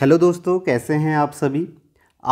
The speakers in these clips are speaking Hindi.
हेलो दोस्तों कैसे हैं आप सभी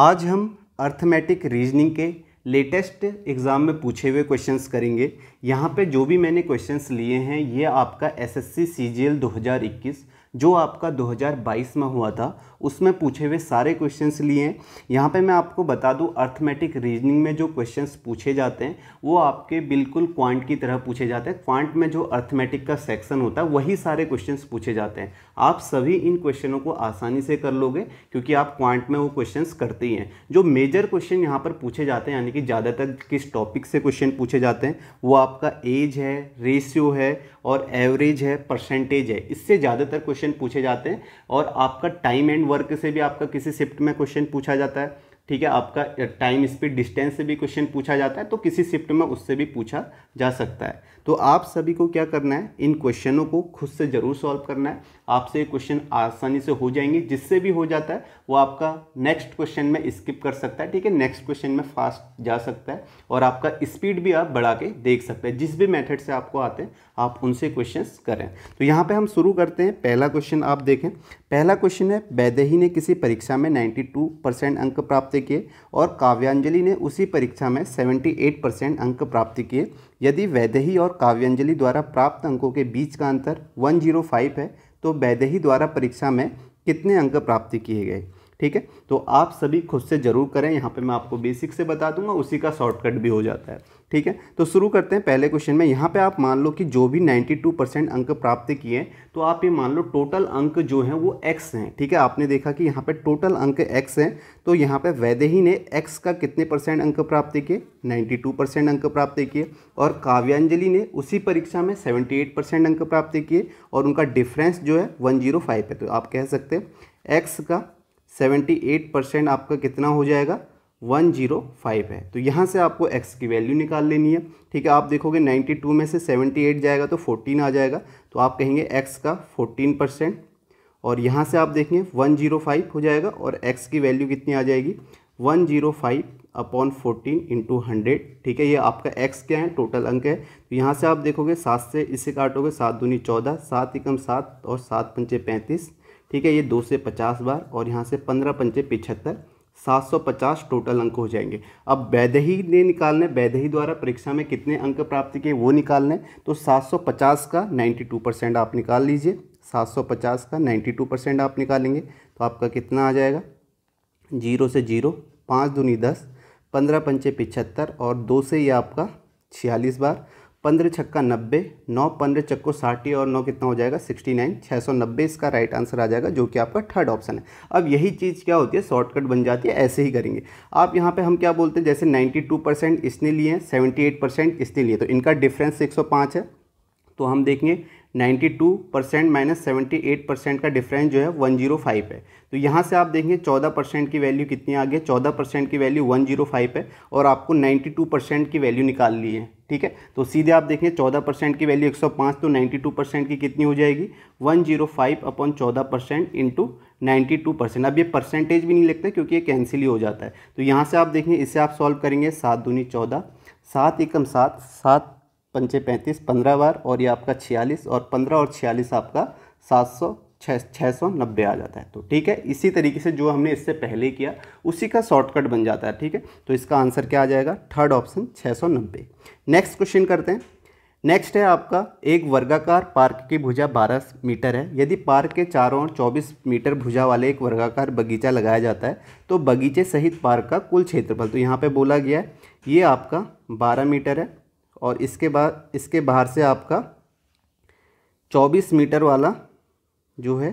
आज हम अर्थमेटिक रीजनिंग के लेटेस्ट एग्ज़ाम में पूछे हुए क्वेश्चंस करेंगे यहाँ पे जो भी मैंने क्वेश्चंस लिए हैं ये आपका एसएससी सीजीएल 2021 जो आपका 2022 में हुआ था उसमें पूछे हुए सारे क्वेश्चंस लिए हैं यहाँ पे मैं आपको बता दूँ अर्थमेटिक रीजनिंग में जो क्वेश्चंस पूछे जाते हैं वो आपके बिल्कुल क्वांट की तरह पूछे जाते हैं क्वांट में जो अर्थमेटिक का सेक्शन होता है वही सारे क्वेश्चन पूछे जाते हैं आप सभी इन क्वेश्चनों को आसानी से कर लोगे क्योंकि आप क्वांट में वो क्वेश्चन करते ही हैं जो मेजर क्वेश्चन यहाँ पर पूछे जाते हैं यानी कि ज़्यादातर किस टॉपिक से क्वेश्चन पूछे जाते हैं वो आपका एज है रेशियो है और एवरेज है परसेंटेज है इससे ज़्यादातर क्वेश्चन पूछे जाते हैं और आपका टाइम एंड वर्क से भी आपका किसी शिफ्ट में क्वेश्चन पूछा जाता है ठीक है आपका टाइम स्पीड डिस्टेंस से भी क्वेश्चन पूछा जाता है तो किसी शिफ्ट में उससे भी पूछा जा सकता है तो आप सभी को क्या करना है इन क्वेश्चनों को खुद से ज़रूर सॉल्व करना है आपसे क्वेश्चन आसानी से हो जाएंगे जिससे भी हो जाता है वो आपका नेक्स्ट क्वेश्चन में स्किप कर सकता है ठीक है नेक्स्ट क्वेश्चन में फास्ट जा सकता है और आपका स्पीड भी आप बढ़ा के देख सकते हैं जिस भी मेथड से आपको आते हैं आप उनसे क्वेश्चन करें तो यहाँ पर हम शुरू करते हैं पहला क्वेश्चन आप देखें पहला क्वेश्चन है वैदेही ने किसी परीक्षा में नाइन्टी परसेंट अंक प्राप्त किए और काव्यांजलि ने उसी परीक्षा में सेवेंटी परसेंट अंक प्राप्त किए यदि वैदेही और काव्यांजलि द्वारा प्राप्त अंकों के बीच का अंतर 105 है तो वैदेही द्वारा परीक्षा में कितने अंक प्राप्त किए गए ठीक है तो आप सभी खुद से ज़रूर करें यहाँ पे मैं आपको बेसिक से बता दूंगा उसी का शॉर्टकट भी हो जाता है ठीक है तो शुरू करते हैं पहले क्वेश्चन में यहाँ पे आप मान लो कि जो भी 92 परसेंट अंक प्राप्त किए तो आप ये मान लो टोटल अंक जो हैं वो एक्स हैं ठीक है आपने देखा कि यहाँ पे टोटल अंक एक्स हैं तो यहाँ पे वैदेही ने एक्स का कितने परसेंट अंक प्राप्त किए 92 परसेंट अंक प्राप्त किए और काव्यांजलि ने उसी परीक्षा में सेवेंटी परसेंट अंक प्राप्त किए और उनका डिफ्रेंस जो है वन है तो आप कह सकते हैं एक्स का सेवेंटी परसेंट आपका कितना हो जाएगा वन जीरो फाइव है तो यहाँ से आपको एक्स की वैल्यू निकाल लेनी है ठीक है आप देखोगे नाइन्टी टू में से सेवेंटी एट जाएगा तो फोर्टीन आ जाएगा तो आप कहेंगे एक्स का फोर्टीन परसेंट और यहाँ से आप देखेंगे वन जीरो फाइव हो जाएगा और एक्स की वैल्यू कितनी आ जाएगी one zero five upon fourteen into hundred ठीक है ये आपका एक्स क्या है टोटल अंक है तो यहाँ से आप देखोगे सात से इसे काटोगे सात दूनी चौदह सात एकम सात और सात पंचे पैंतीस ठीक है ये दो से पचास बार और यहाँ से पंद्रह पंचे पिछहत्तर 750 टोटल अंक हो जाएंगे अब बैदही ने निकालने बैदही द्वारा परीक्षा में कितने अंक प्राप्त किए वो निकालने तो 750 का 92 परसेंट आप निकाल लीजिए 750 का 92 परसेंट आप निकालेंगे तो आपका कितना आ जाएगा जीरो से जीरो पाँच दूनी दस पंद्रह पंचे पिछहत्तर और दो से ये आपका छियालीस बार पंद्रह छक्का नब्बे नौ पंद्रह चक्को साठी और नौ कितना हो जाएगा सिक्सटी नाइन छः सौ नब्बे इसका राइट आंसर आ जाएगा जो कि आपका थर्ड ऑप्शन है अब यही चीज़ क्या होती है शॉर्टकट बन जाती है ऐसे ही करेंगे आप यहाँ पे हम क्या बोलते हैं जैसे नाइन्टी टू परसेंट इसने लिए हैं सेवेंटी एट परसेंट इसने लिए तो इनका डिफ्रेंस एक सौ पाँच है तो हम देखेंगे ninety two percent minus seventy eight percent का डिफरेंस जो है वन जीरो फाइव है तो यहाँ से आप देखेंगे चौदह परसेंट की वैल्यू कितनी आ गई चौदह परसेंट की वैल्यू वन जीरो फ़ाइव है और आपको नाइन्टी टू परसेंट की वैल्यू निकाल ली है ठीक है तो सीधे आप देखें चौदह परसेंट की वैल्यू एक सौ पाँच तो नाइन्टी टू परसेंट की कितनी हो जाएगी वन जीरो फाइव अपॉन चौदह percent into ninety two percent अब ये परसेंटेज भी नहीं लगता क्योंकि ये कैंसिल ही हो जाता है तो यहाँ से आप देखें इसे आप सॉल्व करेंगे सात दूनी चौदह सात एकम सात सात पंचे पैंतीस पंद्रह बार और ये आपका छियालीस और पंद्रह और छियालीस आपका सात सौ छः सौ नब्बे आ जाता है तो ठीक है इसी तरीके से जो हमने इससे पहले किया उसी का शॉर्टकट बन जाता है ठीक है तो इसका आंसर क्या आ जाएगा थर्ड ऑप्शन छः सौ नब्बे नेक्स्ट क्वेश्चन करते हैं नेक्स्ट है आपका एक वर्गाकार पार्क की भुजा 12 मीटर है यदि पार्क के चारों ओर 24 मीटर भुजा वाले एक वर्गाकार बगीचा लगाया जाता है तो बगीचे सहित पार्क का कुल क्षेत्रफल तो यहाँ पे बोला गया है ये आपका 12 मीटर है और इसके बाद इसके बाहर से आपका 24 मीटर वाला जो है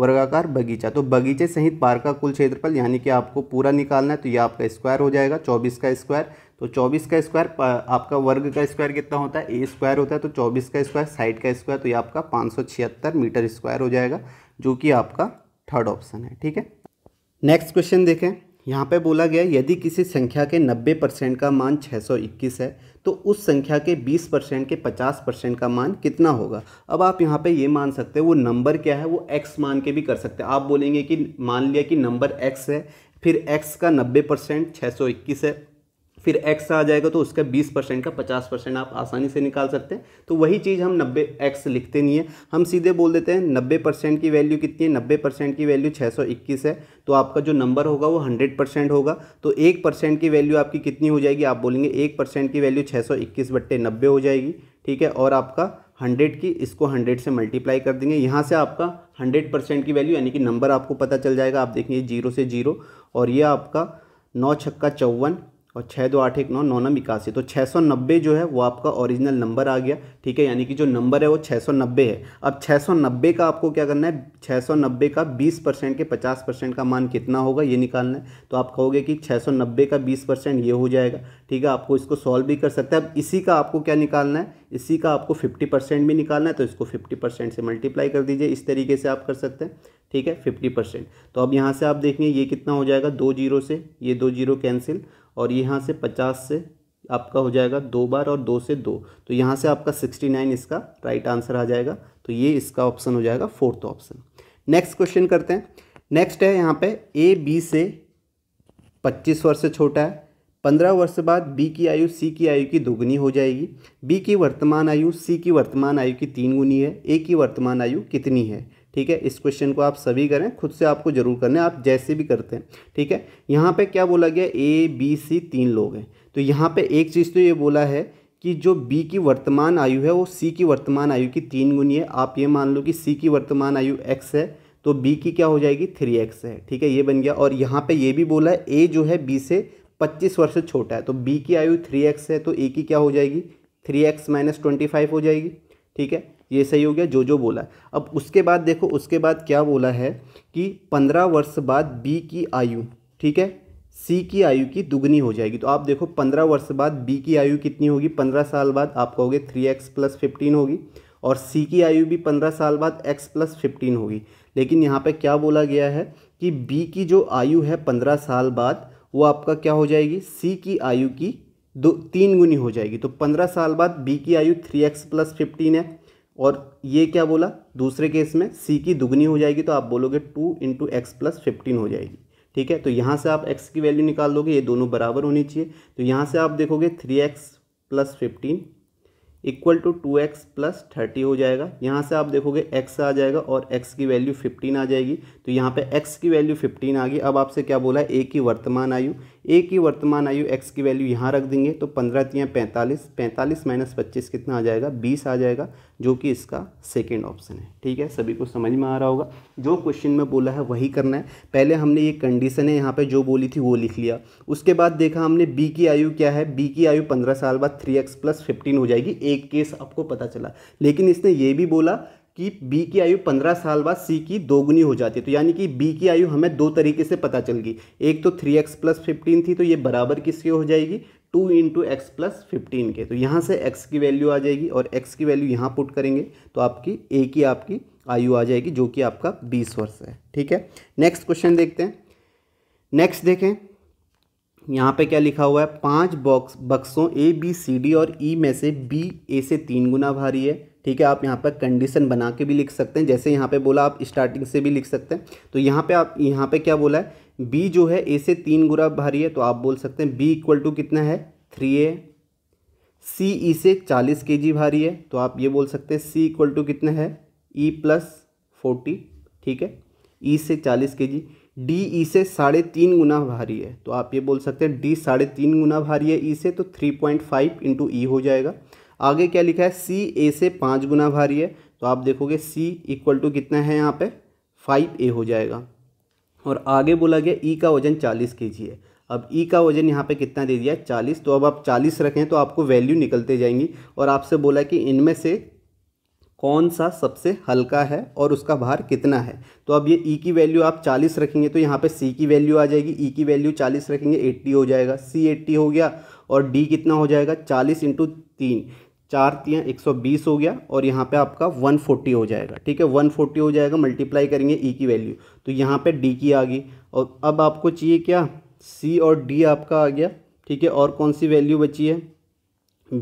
वर्गाकार बगीचा तो बगीचे सहित पार्क का कुल क्षेत्रफल यानी कि आपको पूरा निकालना है तो ये आपका स्क्वायर हो जाएगा 24 का स्क्वायर तो 24 का स्क्वायर आपका वर्ग का स्क्वायर कितना होता है ए स्क्वायर होता है तो 24 का स्क्वायर साइड का स्क्वायर तो ये आपका पाँच मीटर स्क्वायर हो जाएगा जो कि आपका थर्ड ऑप्शन है ठीक है नेक्स्ट क्वेश्चन देखें यहाँ पे बोला गया यदि किसी संख्या के 90 परसेंट का मान 621 है तो उस संख्या के 20 परसेंट के 50 परसेंट का मान कितना होगा अब आप यहाँ पे ये मान सकते हैं वो नंबर क्या है वो एक्स मान के भी कर सकते हैं आप बोलेंगे कि मान लिया कि नंबर एक्स है फिर एक्स का 90 परसेंट छः है फिर एक्स आ जाएगा तो उसका बीस परसेंट का पचास परसेंट आप आसानी से निकाल सकते हैं तो वही चीज़ हम नब्बे एक्स लिखते नहीं है हम सीधे बोल देते हैं नब्बे परसेंट की वैल्यू कितनी है नब्बे परसेंट की वैल्यू छः सौ इक्कीस है तो आपका जो नंबर होगा वो हंड्रेड परसेंट होगा तो एक परसेंट की वैल्यू आपकी कितनी हो जाएगी आप बोलेंगे एक परसेंट की वैल्यू छः सौ इक्कीस बट्टे नब्बे हो जाएगी ठीक है और आपका हंड्रेड की इसको हंड्रेड से मल्टीप्लाई कर देंगे यहाँ से आपका हंड्रेड परसेंट की वैल्यू यानी कि नंबर आपको पता चल जाएगा आप देखेंगे जीरो से जीरो और ये आपका नौ छक्का चौवन और छः दो आठ एक नौ नौ नौ इक्यासी तो छः सौ नब्बे जो है वो आपका ओरिजिनल नंबर आ गया ठीक है यानी कि जो नंबर है वो छः सौ नब्बे है अब छः सौ नब्बे का आपको क्या करना है छः सौ नब्बे का बीस परसेंट के पचास परसेंट का मान कितना होगा ये निकालना है तो आप कहोगे कि छः सौ नब्बे का बीस परसेंट ये हो जाएगा ठीक है आपको इसको सॉल्व भी कर सकते हैं अब इसी का आपको क्या निकालना है इसी का आपको फिफ्टी परसेंट भी निकालना है तो इसको फिफ्टी परसेंट से मल्टीप्लाई कर दीजिए इस तरीके से आप कर सकते हैं ठीक है फिफ्टी परसेंट तो अब यहाँ से आप देखेंगे ये कितना हो जाएगा दो जीरो से ये दो जीरो कैंसिल और यहाँ से पचास से आपका हो जाएगा दो बार और दो से दो तो यहाँ से आपका सिक्सटी नाइन इसका राइट आंसर आ जाएगा तो ये इसका ऑप्शन हो जाएगा फोर्थ ऑप्शन नेक्स्ट क्वेश्चन करते हैं नेक्स्ट है यहाँ पे ए बी से पच्चीस वर्ष से छोटा है पंद्रह वर्ष बाद बी की आयु सी की आयु की दोगुनी हो जाएगी बी की वर्तमान आयु सी की वर्तमान आयु की तीन गुनी है ए की वर्तमान आयु कितनी है ठीक है इस क्वेश्चन को आप सभी करें खुद से आपको जरूर करना है आप जैसे भी करते हैं ठीक है यहाँ पे क्या बोला गया ए बी सी तीन लोग हैं तो यहाँ पे एक चीज़ तो ये बोला है कि जो बी की वर्तमान आयु है वो सी की वर्तमान आयु की तीन गुनी है आप ये मान लो कि सी की वर्तमान आयु एक्स है तो बी की क्या हो जाएगी थ्री एक्स है ठीक है ये बन गया और यहाँ पर ये भी बोला है ए जो है बी से पच्चीस वर्ष छोटा है तो बी की आयु थ्री एक्स है तो ए की क्या हो जाएगी three X minus twenty five हो जाएगी ठीक है ये सही हो गया जो जो बोला अब उसके बाद देखो उसके बाद क्या बोला है कि पंद्रह वर्ष बाद बी की आयु ठीक है सी की आयु की दुगनी हो जाएगी तो आप देखो पंद्रह वर्ष बाद बी की आयु कितनी होगी पंद्रह साल बाद आप कहोगे थ्री एक्स प्लस फिफ्टीन होगी और सी की आयु भी पंद्रह साल बाद एक्स प्लस फिफ्टीन होगी लेकिन यहाँ पे क्या बोला गया है कि बी की जो आयु है पंद्रह साल बाद वो आपका क्या हो जाएगी सी की आयु की दो तीन गुनी हो जाएगी तो पंद्रह साल बाद बी की आयु थ्री एक्स प्लस फिफ्टीन है और ये क्या बोला दूसरे केस में सी की दुगनी हो जाएगी तो आप बोलोगे two into X plus fifteen हो जाएगी ठीक है तो यहाँ से आप x की वैल्यू निकाल दोगे ये दोनों बराबर होनी चाहिए तो यहाँ से आप देखोगे three X plus fifteen equal to two X plus thirty हो जाएगा यहाँ से आप देखोगे x आ जाएगा और x की वैल्यू फिफ्टीन आ जाएगी तो यहाँ पे x की वैल्यू फिफ्टीन आ गई अब आपसे क्या बोला है ए की वर्तमान आयु ए की वर्तमान आयु एक्स की वैल्यू यहाँ रख देंगे तो पंद्रह तीन पैंतालीस पैंतालीस माइनस पच्चीस कितना आ जाएगा बीस आ जाएगा जो कि इसका सेकेंड ऑप्शन है ठीक है सभी को समझ में आ रहा होगा जो क्वेश्चन में बोला है वही करना है पहले हमने ये कंडीशन है यहाँ पर जो बोली थी वो लिख लिया उसके बाद देखा हमने बी की आयु क्या है बी की आयु पंद्रह साल बाद थ्री एक्स प्लस फिफ्टीन हो जाएगी एक केस आपको पता चला लेकिन इसने ये भी बोला कि बी की आयु पंद्रह साल बाद सी की दोगुनी हो जाती है तो यानी कि बी की आयु हमें दो तरीके से पता चल गई एक तो थ्री एक्स प्लस फिफ्टीन थी तो ये बराबर किसके हो जाएगी two into X plus fifteen के तो यहाँ से एक्स की वैल्यू आ जाएगी और एक्स की वैल्यू यहाँ पुट करेंगे तो आपकी ए की आपकी आयु आ जाएगी जो कि आपका बीस वर्ष है ठीक है नेक्स्ट क्वेश्चन देखते हैं नेक्स्ट देखें यहाँ पे क्या लिखा हुआ है पांच बॉक्स बक्सों ए बी सी डी और ई e में से बी ए से तीन गुना भारी है ठीक है आप यहाँ पर कंडीशन बना के भी लिख सकते हैं जैसे यहाँ पे बोला आप स्टार्टिंग से भी लिख सकते हैं तो यहाँ पे आप यहाँ पे क्या बोला है बी जो है ए से तीन गुना भारी है तो आप बोल सकते हैं बी इक्वल टू कितना है थ्री ए सी ई से चालीस के जी भारी है तो आप ये बोल सकते हैं सी इक्वल टू कितना है ई प्लस फोर्टी ठीक है ई e से चालीस के जी डी ई से साढ़े तीन गुना भारी है तो आप ये बोल सकते हैं डी साढ़े तीन गुना भारी है ई e से तो three point five into E हो जाएगा आगे क्या लिखा है सी ए से पाँच गुना भारी है तो आप देखोगे सी इक्वल टू कितना है यहाँ पे फाइव ए हो जाएगा और आगे बोला गया ई e का वजन चालीस के जी है अब ई e का वजन यहाँ पे कितना दे दिया चालीस तो अब आप चालीस रखें तो आपको वैल्यू निकलते जाएंगी और आपसे बोला कि इनमें से कौन सा सबसे हल्का है और उसका भार कितना है तो अब ये ई e की वैल्यू आप चालीस रखेंगे तो यहाँ पे सी की वैल्यू आ जाएगी ई e की वैल्यू चालीस रखेंगे एट्टी हो जाएगा सी एट्टी हो गया और डी कितना हो जाएगा चालीस इंटू तीन चार तीन एक सौ बीस हो गया और यहाँ पे आपका वन फोर्टी हो जाएगा ठीक है वन फोर्टी हो जाएगा मल्टीप्लाई करेंगे ई e की वैल्यू तो यहाँ पे डी की आ गई और अब आपको चाहिए क्या सी और डी आपका आ गया ठीक है और कौन सी वैल्यू बची है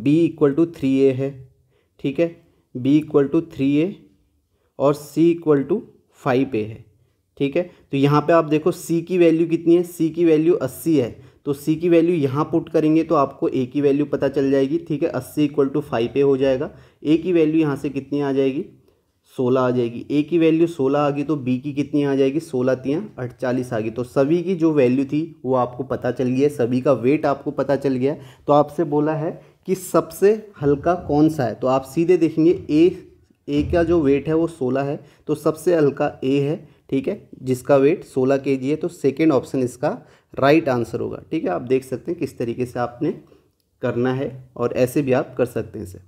B equal to three A है ठीक है B equal to three A और C equal to five A है ठीक है तो यहाँ पर आप देखो सी की वैल्यू कितनी है सी की वैल्यू अस्सी है तो सी की वैल्यू यहाँ पुट करेंगे तो आपको ए की वैल्यू पता चल जाएगी ठीक है अस्सी इक्वल टू फाइव पे हो जाएगा ए की वैल्यू यहाँ से कितनी आ जाएगी सोलह आ जाएगी ए की वैल्यू सोलह आ गई तो बी की कितनी आ जाएगी सोलह तियाँ अड़चालीस आ गई तो सभी की जो वैल्यू थी वो आपको पता चल गई है सभी का वेट आपको पता चल गया तो आपसे बोला है कि सबसे हल्का कौन सा है तो आप सीधे देखेंगे ए ए का जो वेट है वो सोलह है तो सबसे हल्का ए है ठीक है जिसका वेट सोलह के है तो सेकेंड ऑप्शन इसका राइट आंसर होगा ठीक है आप देख सकते हैं किस तरीके से आपने करना है और ऐसे भी आप कर सकते हैं इसे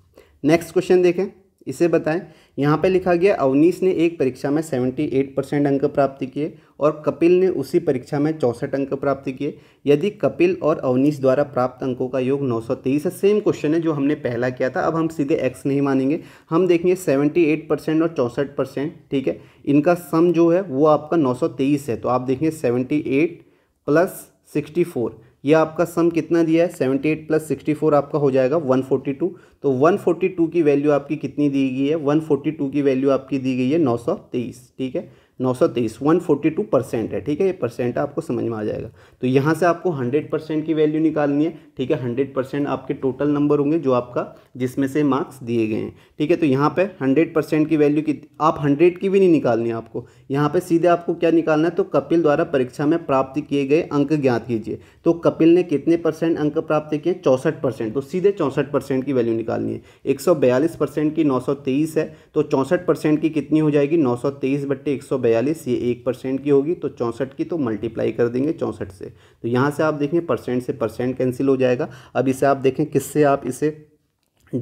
नेक्स्ट क्वेश्चन देखें इसे बताएं यहाँ पे लिखा गया अवनीश ने एक परीक्षा में 78 परसेंट अंक प्राप्त किए और कपिल ने उसी परीक्षा में चौंसठ अंक प्राप्त किए यदि कपिल और अवनीश द्वारा प्राप्त अंकों का योग 923 है सेम क्वेश्चन है जो हमने पहला किया था अब हम सीधे एक्स नहीं मानेंगे हम देखेंगे 78 परसेंट और चौंसठ परसेंट ठीक है इनका सम जो है वो आपका तेईस है तो आप देखेंगे seventy eight plus sixty four ये आपका सम कितना दिया है seventy eight plus sixty four आपका हो जाएगा वन फोर्टी टू तो वन फोर्टी टू की वैल्यू आपकी कितनी दी गई है वन फोर्टी टू की वैल्यू आपकी दी गई है नौ सौ तेईस ठीक है नौ सौ तेईस वन फोर्टी टू परसेंट है ठीक है ये परसेंट आपको समझ में आ जाएगा तो यहाँ से आपको हंड्रेड परसेंट की वैल्यू निकालनी है ठीक है हंड्रेड परसेंट आपके टोटल नंबर होंगे जो आपका जिसमें से मार्क्स दिए गए हैं ठीक है तो यहाँ पे हंड्रेड परसेंट की वैल्यू की आप हंड्रेड की भी नहीं निकालनी है आपको यहाँ पे सीधे आपको क्या निकालना है तो कपिल द्वारा परीक्षा में प्राप्त किए गए अंक ज्ञात कीजिए तो कपिल ने कितने परसेंट अंक प्राप्त किए चौंसठ परसेंट तो सीधे चौंसठ परसेंट की वैल्यू निकालनी है एक सौ बयालीस परसेंट की नौ सौ तेईस है तो चौंसठ परसेंट की कितनी हो जाएगी नौ सौ तेईस सौ बयालीस ये एक परसेंट की होगी तो चौंसठ की तो मल्टीप्लाई कर देंगे चौंसठ से तो यहाँ से आप देखें परसेंट से परसेंट कैंसिल हो जाएगा अब इसे आप देखें किससे आप इसे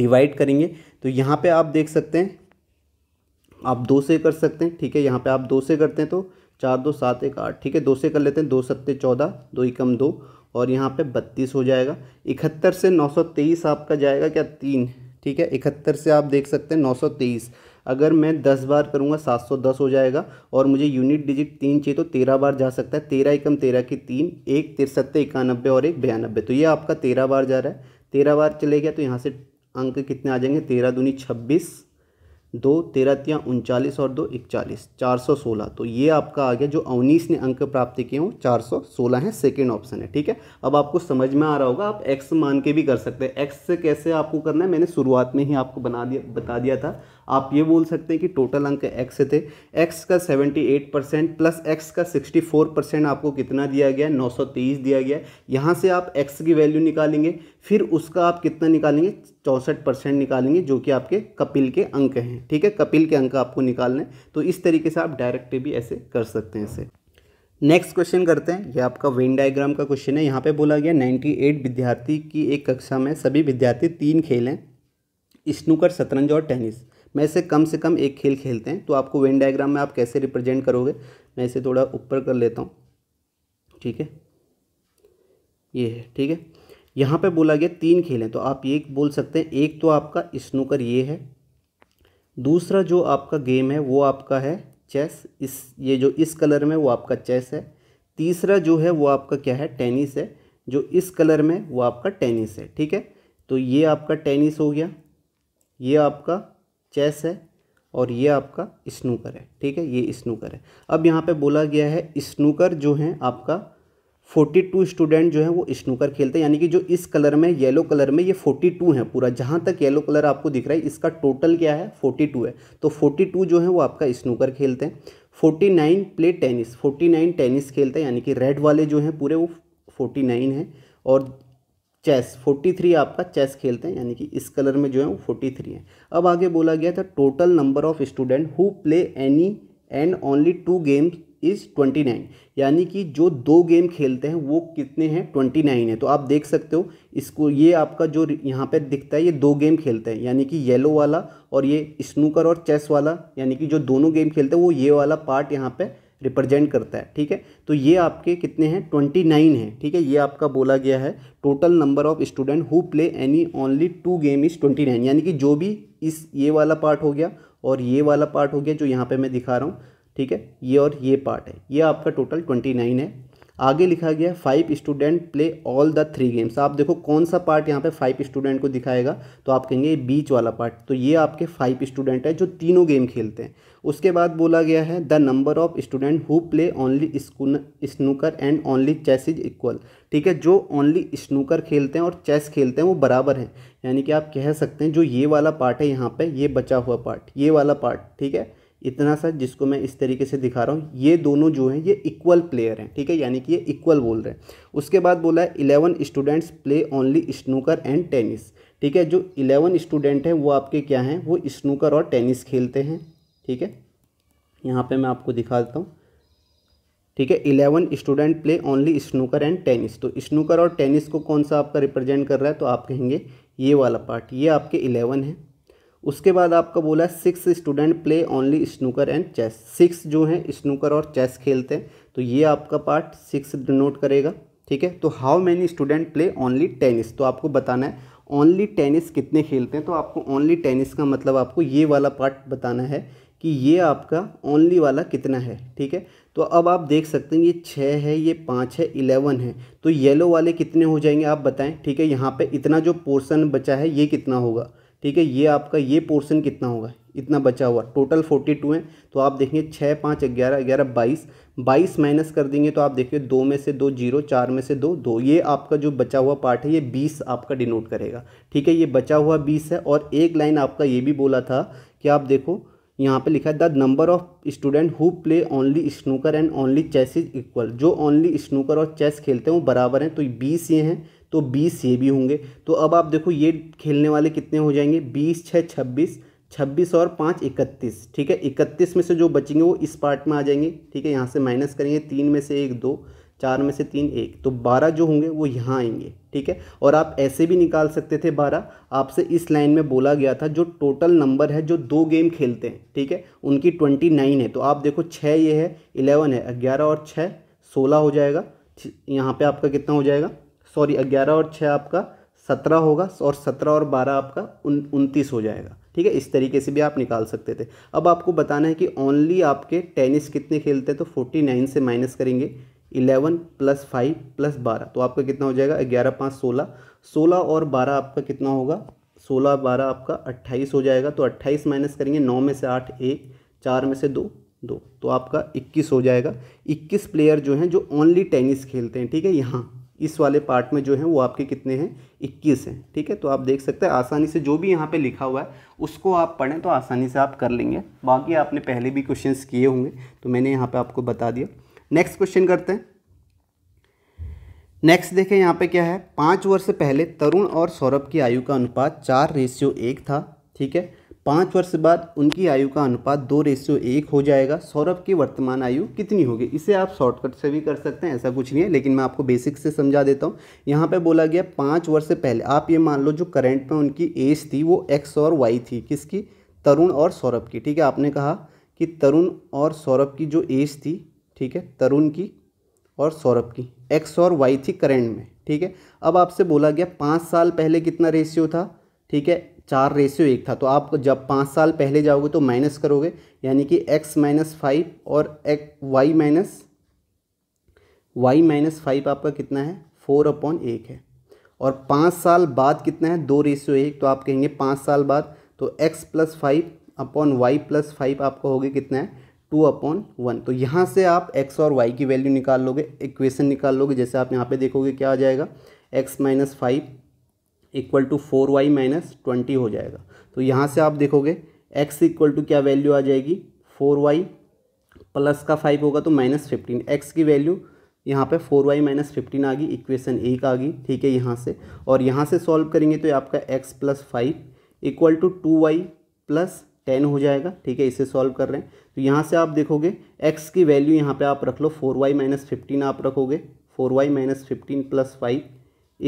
डिवाइड करेंगे तो यहाँ पे आप देख सकते हैं आप दो से कर सकते हैं ठीक है यहाँ पे आप दो से करते हैं तो चार दो सात एक आठ ठीक है दो से कर लेते हैं दो सत्ते चौदह दो एकम दो और यहाँ पे बत्तीस हो जाएगा इकहत्तर से नौ सौ तेईस आपका जाएगा क्या तीन ठीक है इकहत्तर से आप देख सकते हैं नौ सौ तेईस अगर मैं दस बार करूँगा सात सौ दस हो जाएगा और मुझे यूनिट डिजिट तीन चाहिए तो तेरह बार जा सकता है तेरह एकम तेरह की तीन एक तिरसत्तर इक्यानबे और एक बयानबे तो ये आपका तेरह बार जा रहा है तेरह बार चले गया तो यहाँ से अंक कितने आ जाएंगे तेरह दूनी छब्बीस दो तेरह तिया उनचालीस और दो इकचालीस चार सौ सोलह तो ये आपका आ गया जो अवनीस ने अंक प्राप्त किए हों चार सौ सोलह है सेकेंड ऑप्शन है ठीक है अब आपको समझ में आ रहा होगा आप एक्स मान के भी कर सकते हैं एक्स से कैसे आपको करना है मैंने शुरुआत में ही आपको बना दिया बता दिया था आप ये बोल सकते हैं कि टोटल अंक एक्स थे एक्स का 78 परसेंट प्लस एक्स का 64 परसेंट आपको कितना दिया गया सौ तेईस दिया गया यहाँ से आप एक्स की वैल्यू निकालेंगे फिर उसका आप कितना निकालेंगे चौंसठ परसेंट निकालेंगे जो कि आपके कपिल के अंक हैं ठीक है कपिल के अंक आपको निकालने तो इस तरीके से आप डायरेक्ट भी ऐसे कर सकते हैं इसे नेक्स्ट क्वेश्चन करते हैं ये आपका वेन डायग्राम का क्वेश्चन है यहाँ पे बोला गया 98 विद्यार्थी की एक कक्षा में सभी विद्यार्थी तीन खेल हैं स्नूकर शतरंज और टेनिस मैं से कम से कम एक खेल खेलते हैं तो आपको वेन डायग्राम में आप कैसे रिप्रेजेंट करोगे मैं इसे थोड़ा ऊपर कर लेता हूँ ठीक है ये है ठीक है यहाँ पे बोला गया तीन खेल हैं तो आप ये बोल सकते हैं एक तो आपका स्नूकर ये है दूसरा जो आपका गेम है वो आपका है चेस इस ये जो इस कलर में वो आपका चेस है तीसरा जो है वो आपका क्या है टेनिस है जो इस कलर में वो आपका टेनिस है ठीक है तो ये आपका टेनिस हो गया ये आपका चेस है और ये आपका स्नूकर है ठीक है ये स्नूकर है अब यहाँ पे बोला गया है स्नूकर जो है आपका फोर्टी टू स्टूडेंट जो है वो स्नूकर खेलते हैं यानी कि जो इस कलर में येलो कलर में ये फोर्टी टू है पूरा जहाँ तक येलो कलर आपको दिख रहा है इसका टोटल क्या है फोर्टी टू है तो फोर्टी टू जो है वो आपका स्नूकर खेलते हैं forty nine play tennis forty nine tennis खेलते हैं यानी कि रेड वाले जो हैं पूरे वो फोर्टी नाइन है और चेस 43 आपका चेस खेलते हैं यानी कि इस कलर में जो है वो 43 है अब आगे बोला गया था total number of student who play any and only two games is twenty nine यानी कि जो दो गेम खेलते हैं वो कितने हैं ट्वेंटी नाइन है तो आप देख सकते हो इसको ये आपका जो यहाँ पे दिखता है ये दो गेम खेलते हैं यानी कि येलो वाला और ये स्नूकर और चेस वाला यानी कि जो दोनों गेम खेलते हैं वो ये वाला पार्ट यहाँ पर रिप्रेजेंट करता है ठीक है तो ये आपके कितने हैं ट्वेंटी नाइन है ठीक है ये आपका बोला गया है total number of student who play any only two game is twenty nine यानी कि जो भी इस ये वाला पार्ट हो गया और ये वाला पार्ट हो गया जो यहाँ पे मैं दिखा रहा हूँ ठीक है ये और ये पार्ट है ये आपका टोटल ट्वेंटी नाइन है आगे लिखा गया five student play all the three games आप देखो कौन सा पार्ट यहाँ पे फाइव स्टूडेंट को दिखाएगा तो आप कहेंगे बीच वाला पार्ट तो ये आपके फाइव स्टूडेंट है जो तीनों गेम खेलते हैं उसके बाद बोला गया है the number of student who play only snooker and only chess is equal ठीक है जो ओनली स्नूकर खेलते हैं और चेस खेलते हैं वो बराबर हैं यानी कि आप कह सकते हैं जो ये वाला पार्ट है यहाँ पे ये बचा हुआ पार्ट ये वाला पार्ट ठीक है इतना सा जिसको मैं इस तरीके से दिखा रहा हूँ ये दोनों जो हैं ये इक्वल प्लेयर हैं ठीक है यानी कि ये इक्वल बोल रहे हैं उसके बाद बोला है eleven students play only snooker and tennis ठीक है जो इलेवन स्टूडेंट हैं वो आपके क्या हैं वो स्नूकर और टेनिस खेलते हैं ठीक है यहाँ पे मैं आपको दिखा देता हूँ ठीक है eleven student play only snooker and tennis तो स्नूकर और टेनिस को कौन सा आपका रिप्रेजेंट कर रहा है तो आप कहेंगे ये वाला पार्ट ये आपके इलेवन है उसके बाद आपका बोला है six student play only snooker and chess six जो हैं स्नूकर और चेस खेलते हैं तो ये आपका पार्ट सिक्स डिनोट करेगा ठीक है तो how many student play only tennis तो आपको बताना है ओनली टेनिस कितने खेलते हैं तो आपको ओनली टेनिस का मतलब आपको ये वाला पार्ट बताना है कि ये आपका ओनली वाला कितना है ठीक है तो अब आप देख सकते हैं ये छः है ये पाँच है इलेवन है तो येलो वाले कितने हो जाएंगे आप बताएं ठीक है यहाँ पे इतना जो पोर्शन बचा है ये कितना होगा ठीक है ये आपका ये पोर्शन कितना होगा इतना बचा हुआ टोटल फोर्टी टू है तो आप देखेंगे छः पाँच ग्यारह ग्यारह बाईस बाईस माइनस कर देंगे तो आप देखिए दो में से दो जीरो चार में से दो दो ये आपका जो बचा हुआ पार्ट है ये बीस आपका डिनोट करेगा ठीक है ये बचा हुआ बीस है और एक लाइन आपका ये भी बोला था कि आप देखो यहाँ पे लिखा है the number of student who play only snooker and only chess is equal जो ओनली स्नूकर और चेस खेलते हैं वो बराबर हैं तो बीस ये हैं तो बीस ये भी होंगे तो अब आप देखो ये खेलने वाले कितने हो जाएंगे बीस छः छब्बीस छब्बीस और पाँच इकतीस ठीक है इकतीस में से जो बचेंगे वो इस पार्ट में आ जाएंगे ठीक है यहाँ से माइनस करेंगे तीन में से एक दो चार में से तीन एक तो बारह जो होंगे वो यहाँ आएंगे ठीक है और आप ऐसे भी निकाल सकते थे बारह आपसे इस लाइन में बोला गया था जो टोटल नंबर है जो दो गेम खेलते हैं ठीक है उनकी ट्वेंटी नाइन है तो आप देखो छः ये है इलेवन है ग्यारह और छः सोलह हो जाएगा यहाँ पे आपका कितना हो जाएगा सॉरी ग्यारह और छः आपका सत्रह होगा और सत्रह और बारह आपका उन उनतीस हो जाएगा ठीक है इस तरीके से भी आप निकाल सकते थे अब आपको बताना है कि ओनली आपके टेनिस कितने खेलते हैं तो फोर्टी नाइन से माइनस करेंगे इलेवन प्लस फाइव प्लस बारह तो आपका कितना हो जाएगा ग्यारह पाँच सोलह सोलह और बारह आपका कितना होगा सोलह बारह आपका अट्ठाईस हो जाएगा तो अट्ठाईस माइनस करेंगे नौ में से आठ एक चार में से दो दो तो आपका इक्कीस हो जाएगा इक्कीस प्लेयर जो हैं जो ओनली टेनिस खेलते हैं ठीक है यहाँ इस वाले पार्ट में जो है वो आपके कितने हैं इक्कीस हैं ठीक है तो आप देख सकते हैं आसानी से जो भी यहाँ पे लिखा हुआ है उसको आप पढ़ें तो आसानी से आप कर लेंगे बाकी आपने पहले भी क्वेश्चंस किए होंगे तो मैंने यहाँ पे आपको बता दिया नेक्स्ट क्वेश्चन करते हैं नेक्स्ट देखें यहाँ पे क्या है पाँच वर्ष पहले तरुण और सौरभ की आयु का अनुपात चार रेशियो एक था ठीक है पाँच वर्ष बाद उनकी आयु का अनुपात दो रेशियो एक हो जाएगा सौरभ की वर्तमान आयु कितनी होगी इसे आप शॉर्टकट से भी कर सकते हैं ऐसा कुछ नहीं है लेकिन मैं आपको बेसिक से समझा देता हूँ यहाँ पे बोला गया पाँच वर्ष से पहले आप ये मान लो जो करेंट में उनकी एज थी वो एक्स और वाई थी किसकी तरुण और सौरभ की ठीक है आपने कहा कि तरुण और सौरभ की जो एज थी ठीक है तरुण की और सौरभ की एक्स और वाई थी करेंट में ठीक है अब आपसे बोला गया पाँच साल पहले कितना रेशियो था ठीक है चार रेशियो एक था तो आप जब पाँच साल पहले जाओगे तो माइनस करोगे यानी कि एक्स माइनस फाइव और एक Y minus Y minus five आपका कितना है फोर अपॉन एक है और पाँच साल बाद कितना है दो रेशियो एक तो आप कहेंगे पाँच साल बाद तो X plus five upon Y plus five आपका होगा कितना है टू अपॉन वन तो यहाँ से आप एक्स और वाई की वैल्यू निकाल लोगे इक्वेशन निकाल लोगे जैसे आप यहाँ पे देखोगे क्या आ जाएगा X minus five equal to four Y minus twenty हो जाएगा तो यहाँ से आप देखोगे एक्स इक्वल टू क्या वैल्यू आ जाएगी फोर वाई प्लस का फाइव होगा तो माइनस फिफ्टीन एक्स की वैल्यू यहाँ पे फोर वाई माइनस फिफ्टीन आ गई इक्वेशन एक आ गई ठीक है यहाँ से और यहाँ से सॉल्व करेंगे तो आपका X plus five equal to two Y plus ten हो जाएगा ठीक है इसे सॉल्व कर रहे हैं तो यहाँ से आप देखोगे एक्स की वैल्यू यहाँ पे आप रख लो फोर वाई माइनस फिफ्टीन आप रखोगे four Y minus fifteen plus five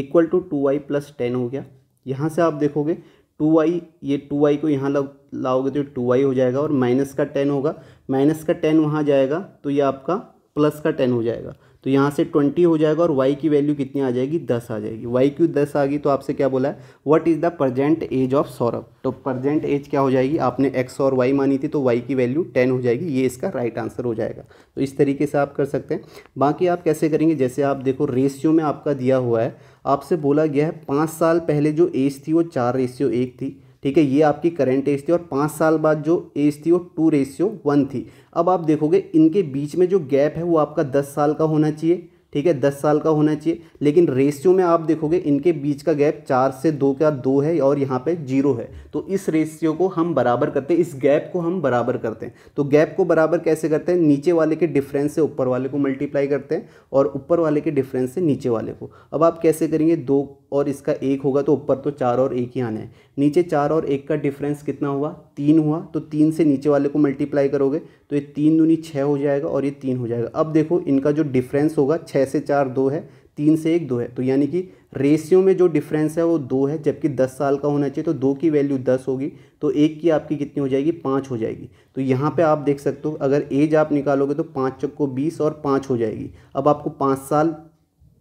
equal to two Y plus ten हो गया यहाँ से आप देखोगे टू वाई ये टू वाई को यहाँ लाओगे तो टू वाई हो जाएगा और माइनस का टेन होगा माइनस का टेन वहाँ जाएगा तो ये आपका प्लस का टेन हो जाएगा तो यहाँ से ट्वेंटी हो जाएगा और वाई की वैल्यू कितनी आ जाएगी दस आ जाएगी वाई क्यू दस आ गई तो आपसे क्या बोला है what is the present age of Saurabh तो प्रजेंट एज क्या हो जाएगी आपने एक्स और वाई मानी थी तो वाई की वैल्यू टेन हो जाएगी ये इसका राइट आंसर हो जाएगा तो इस तरीके से आप कर सकते हैं बाकी आप कैसे करेंगे जैसे आप देखो रेशियो में आपका दिया हुआ है आपसे बोला गया है पाँच साल पहले जो एज थी वो चार रेशियो एक थी ठीक है ये आपकी करेंट एज थी और पाँच साल बाद जो एज थी वो टू रेशियो वन थी अब आप देखोगे इनके बीच में जो गैप है वो आपका दस साल का होना चाहिए ठीक है दस साल का होना चाहिए लेकिन रेशियो में आप देखोगे इनके बीच का गैप चार से दो का दो है और यहाँ पे जीरो है तो इस रेशियो को हम बराबर करते हैं इस गैप को हम बराबर करते हैं तो गैप को बराबर कैसे करते हैं नीचे वाले के डिफरेंस से ऊपर वाले को मल्टीप्लाई करते हैं और ऊपर वाले के डिफरेंस से नीचे वाले को अब आप कैसे करेंगे दो और इसका एक होगा तो ऊपर तो चार और एक ही आना है नीचे चार और एक का डिफरेंस कितना हुआ तीन हुआ तो तीन से नीचे वाले को मल्टीप्लाई करोगे तो ये तीन दूनी छः हो जाएगा और ये तीन हो जाएगा अब देखो इनका जो डिफरेंस होगा छः से चार दो है तीन से एक दो है तो यानी कि रेशियो में जो डिफरेंस है वो दो है जबकि दस साल का होना चाहिए तो दो की वैल्यू दस होगी तो एक की आपकी कितनी हो जाएगी पाँच हो जाएगी तो यहाँ पे आप देख सकते हो अगर एज आप निकालोगे तो पाँच चक्को बीस और पाँच हो जाएगी अब आपको पाँच साल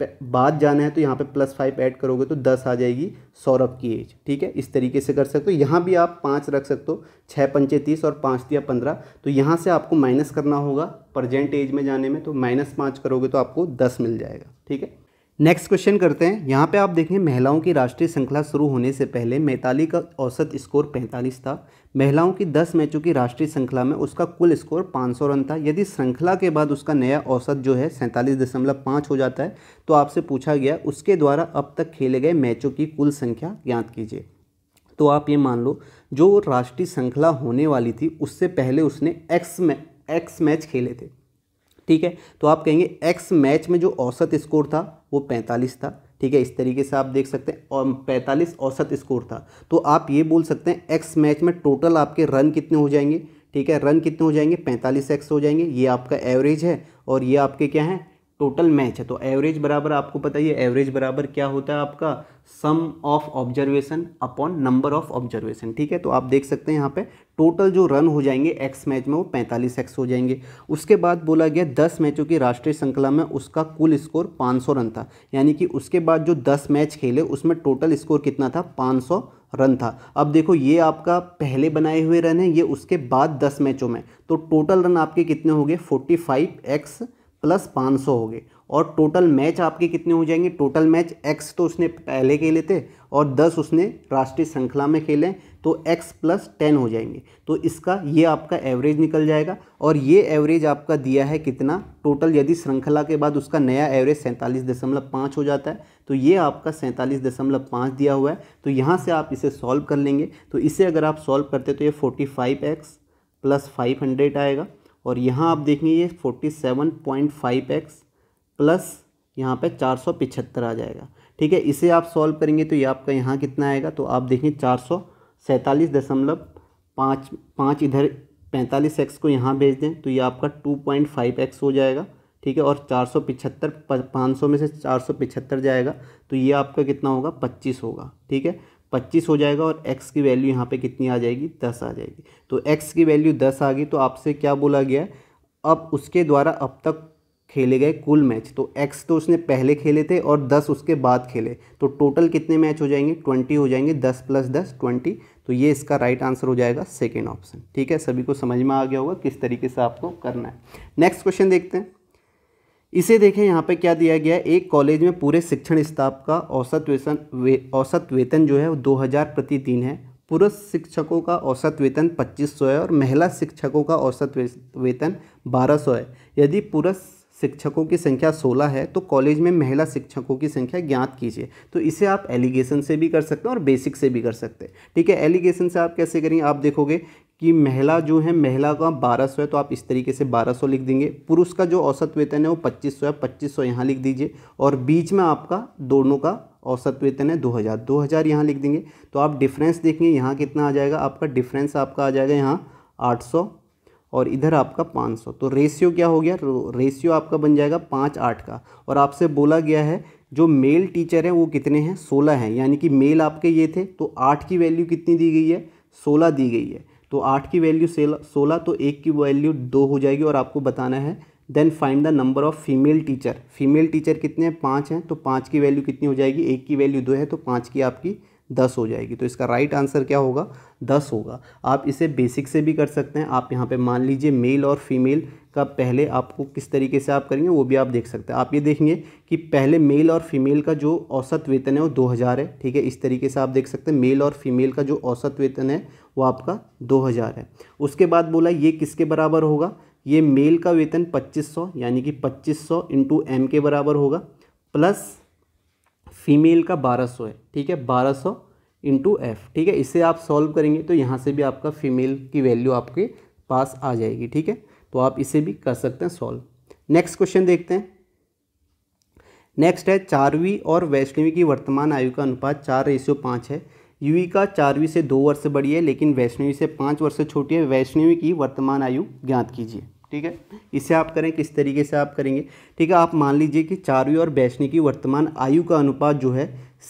बाद जाना है तो यहाँ पे प्लस फाइव ऐड करोगे तो दस आ जाएगी सौरभ की एज ठीक है इस तरीके से कर सकते हो यहाँ भी आप पाँच रख सकते हो छः पंचे तीस और पाँच दिया पंद्रह तो यहाँ से आपको माइनस करना होगा प्रजेंट एज में जाने में तो माइनस पाँच करोगे तो आपको दस मिल जाएगा ठीक है नेक्स्ट क्वेश्चन करते हैं यहाँ पे आप देखें महिलाओं की राष्ट्रीय श्रृंखला शुरू होने से पहले मैताली का औसत स्कोर 45 था महिलाओं की 10 मैचों की राष्ट्रीय श्रृंखला में उसका कुल स्कोर 500 रन था यदि श्रृंखला के बाद उसका नया औसत जो है सैंतालीस हो जाता है तो आपसे पूछा गया उसके द्वारा अब तक खेले गए मैचों की कुल संख्या याद कीजिए तो आप ये मान लो जो राष्ट्रीय श्रृंखला होने वाली थी उससे पहले उसने एक्स में एक्स मैच खेले थे ठीक है तो आप कहेंगे एक्स मैच में जो औसत स्कोर था वो पैंतालीस था ठीक है इस तरीके से आप देख सकते हैं और पैंतालीस औसत स्कोर था तो आप ये बोल सकते हैं एक्स मैच में टोटल आपके रन कितने हो जाएंगे ठीक है रन कितने हो जाएंगे पैंतालीस एक्स हो जाएंगे ये आपका एवरेज है और ये आपके क्या हैं टोटल मैच है तो एवरेज बराबर आपको पता ही है एवरेज बराबर क्या होता है आपका sum of observation upon number of observation ठीक है तो आप देख सकते हैं यहाँ पे टोटल जो रन हो जाएंगे एक्स मैच में वो पैंतालीस एक्स हो जाएंगे उसके बाद बोला गया दस मैचों की राष्ट्रीय श्रृंखला में उसका कुल स्कोर पाँच सौ रन था यानी कि उसके बाद जो दस मैच खेले उसमें टोटल स्कोर कितना था पाँच सौ रन था अब देखो ये आपका पहले बनाए हुए रन है ये उसके बाद दस मैचों में तो टोटल रन आपके कितने हो गए फोर्टी फाइव एक्स प्लस पाँच सौ हो गए और टोटल मैच आपके कितने हो जाएंगे टोटल मैच एक्स तो उसने पहले खेले थे और दस उसने राष्ट्रीय श्रृंखला में खेले तो एक्स प्लस टेन हो जाएंगे तो इसका ये आपका एवरेज निकल जाएगा और ये एवरेज आपका दिया है कितना टोटल यदि श्रृंखला के बाद उसका नया एवरेज सैंतालीस दशमलव पाँच हो जाता है तो ये आपका सैंतालीस दशमलव पाँच दिया हुआ है तो यहाँ से आप इसे सॉल्व कर लेंगे तो इसे अगर आप सॉल्व करते तो ये forty five X plus five hundred आएगा और यहाँ आप देखेंगे ये forty seven point five X plus यहाँ पे चार सौ पिछहत्तर आ जाएगा ठीक है इसे आप सॉल्व करेंगे तो ये आपका यहाँ कितना आएगा तो आप देखें चार सौ सैंतालीस दशमलव पाँच पाँच इधर पैंतालीस एक्स को यहाँ भेज दें तो ये आपका टू पॉइंट फाइव एक्स हो जाएगा ठीक है और चार सौ पिछहत्तर पाँच सौ में से चार सौ पिछहत्तर जाएगा तो ये आपका कितना होगा पच्चीस होगा ठीक है 25 हो जाएगा और x की वैल्यू यहाँ पे कितनी आ जाएगी 10 आ जाएगी तो x की वैल्यू 10 आ गई तो आपसे क्या बोला गया अब उसके द्वारा अब तक खेले गए कुल मैच तो x तो उसने पहले खेले थे और 10 उसके बाद खेले तो टोटल कितने मैच हो जाएंगे 20 हो जाएंगे 10 प्लस दस ट्वेंटी तो ये इसका राइट आंसर हो जाएगा सेकेंड ऑप्शन ठीक है सभी को समझ में आ गया होगा किस तरीके से आपको करना है नेक्स्ट क्वेश्चन देखते हैं इसे देखें यहाँ पे क्या दिया गया है एक कॉलेज में पूरे शिक्षण स्टाफ का औसत वेतन वे, औसत वेतन जो है वो दो हज़ार प्रति दिन है पुरुष शिक्षकों का औसत वेतन पच्चीस सौ है और महिला शिक्षकों का औसत वेतन बारह सौ है यदि पुरुष शिक्षकों की संख्या सोलह है तो कॉलेज में महिला शिक्षकों की संख्या ज्ञात कीजिए तो इसे आप एलिगेशन से भी कर सकते हैं और बेसिक से भी कर सकते हैं ठीक है एलिगेशन से आप कैसे करेंगे आप देखोगे कि महिला जो है महिला का बारह सौ है तो आप इस तरीके से बारह सौ लिख देंगे पुरुष का जो औसत वेतन है वो पच्चीस सौ है पच्चीस सौ यहाँ लिख दीजिए और बीच में आपका दोनों का औसत वेतन है दो हज़ार दो हज़ार यहाँ लिख देंगे तो आप डिफरेंस देखेंगे यहाँ कितना आ जाएगा आपका डिफरेंस आपका आ जाएगा यहाँ सौ और इधर आपका सौ तो रेशियो क्या हो गया रेशियो आपका बन जाएगा पाँच आठ का और आपसे बोला गया है जो मेल टीचर हैं वो कितने हैं सोलह हैं यानी कि मेल आपके ये थे तो आठ की वैल्यू कितनी दी गई है सोलह दी गई है तो आठ की वैल्यू सोलह तो एक की वैल्यू दो हो जाएगी और आपको बताना है then find the number of female teacher female teacher कितने हैं पाँच हैं तो पाँच की वैल्यू कितनी हो जाएगी एक की वैल्यू दो है तो पाँच की आपकी दस हो जाएगी तो इसका राइट आंसर क्या होगा दस होगा आप इसे बेसिक से भी कर सकते हैं आप यहाँ पे मान लीजिए मेल और फीमेल का पहले आपको किस तरीके से आप करेंगे वो भी आप देख सकते हैं आप ये देखेंगे कि पहले मेल और फीमेल का जो औसत वेतन है वो दो हज़ार है ठीक है इस तरीके से आप देख सकते हैं मेल और फीमेल का जो औसत वेतन है वो आपका दो हज़ार है उसके बाद बोला ये किसके बराबर होगा ये मेल का वेतन पच्चीस सौ यानी कि पच्चीस सौ एम के बराबर होगा प्लस फीमेल का 1200 है ठीक है 1200 सौ इंटू एफ ठीक है इसे आप सॉल्व करेंगे तो यहाँ से भी आपका फीमेल की वैल्यू आपके पास आ जाएगी ठीक है तो आप इसे भी कर सकते हैं सॉल्व नेक्स्ट क्वेश्चन देखते हैं नेक्स्ट है चारवीं और वैष्णवी की वर्तमान आयु का अनुपात चार रेशियो पाँच है युवी e का चारवीं से दो वर्ष बड़ी है लेकिन वैष्णवी से पाँच वर्ष छोटी है वैष्णवी की वर्तमान आयु ज्ञात कीजिए ठीक है इसे आप करें किस तरीके से आप करेंगे ठीक है आप मान लीजिए कि चारवी और वैष्णवी की वर्तमान आयु का अनुपात जो है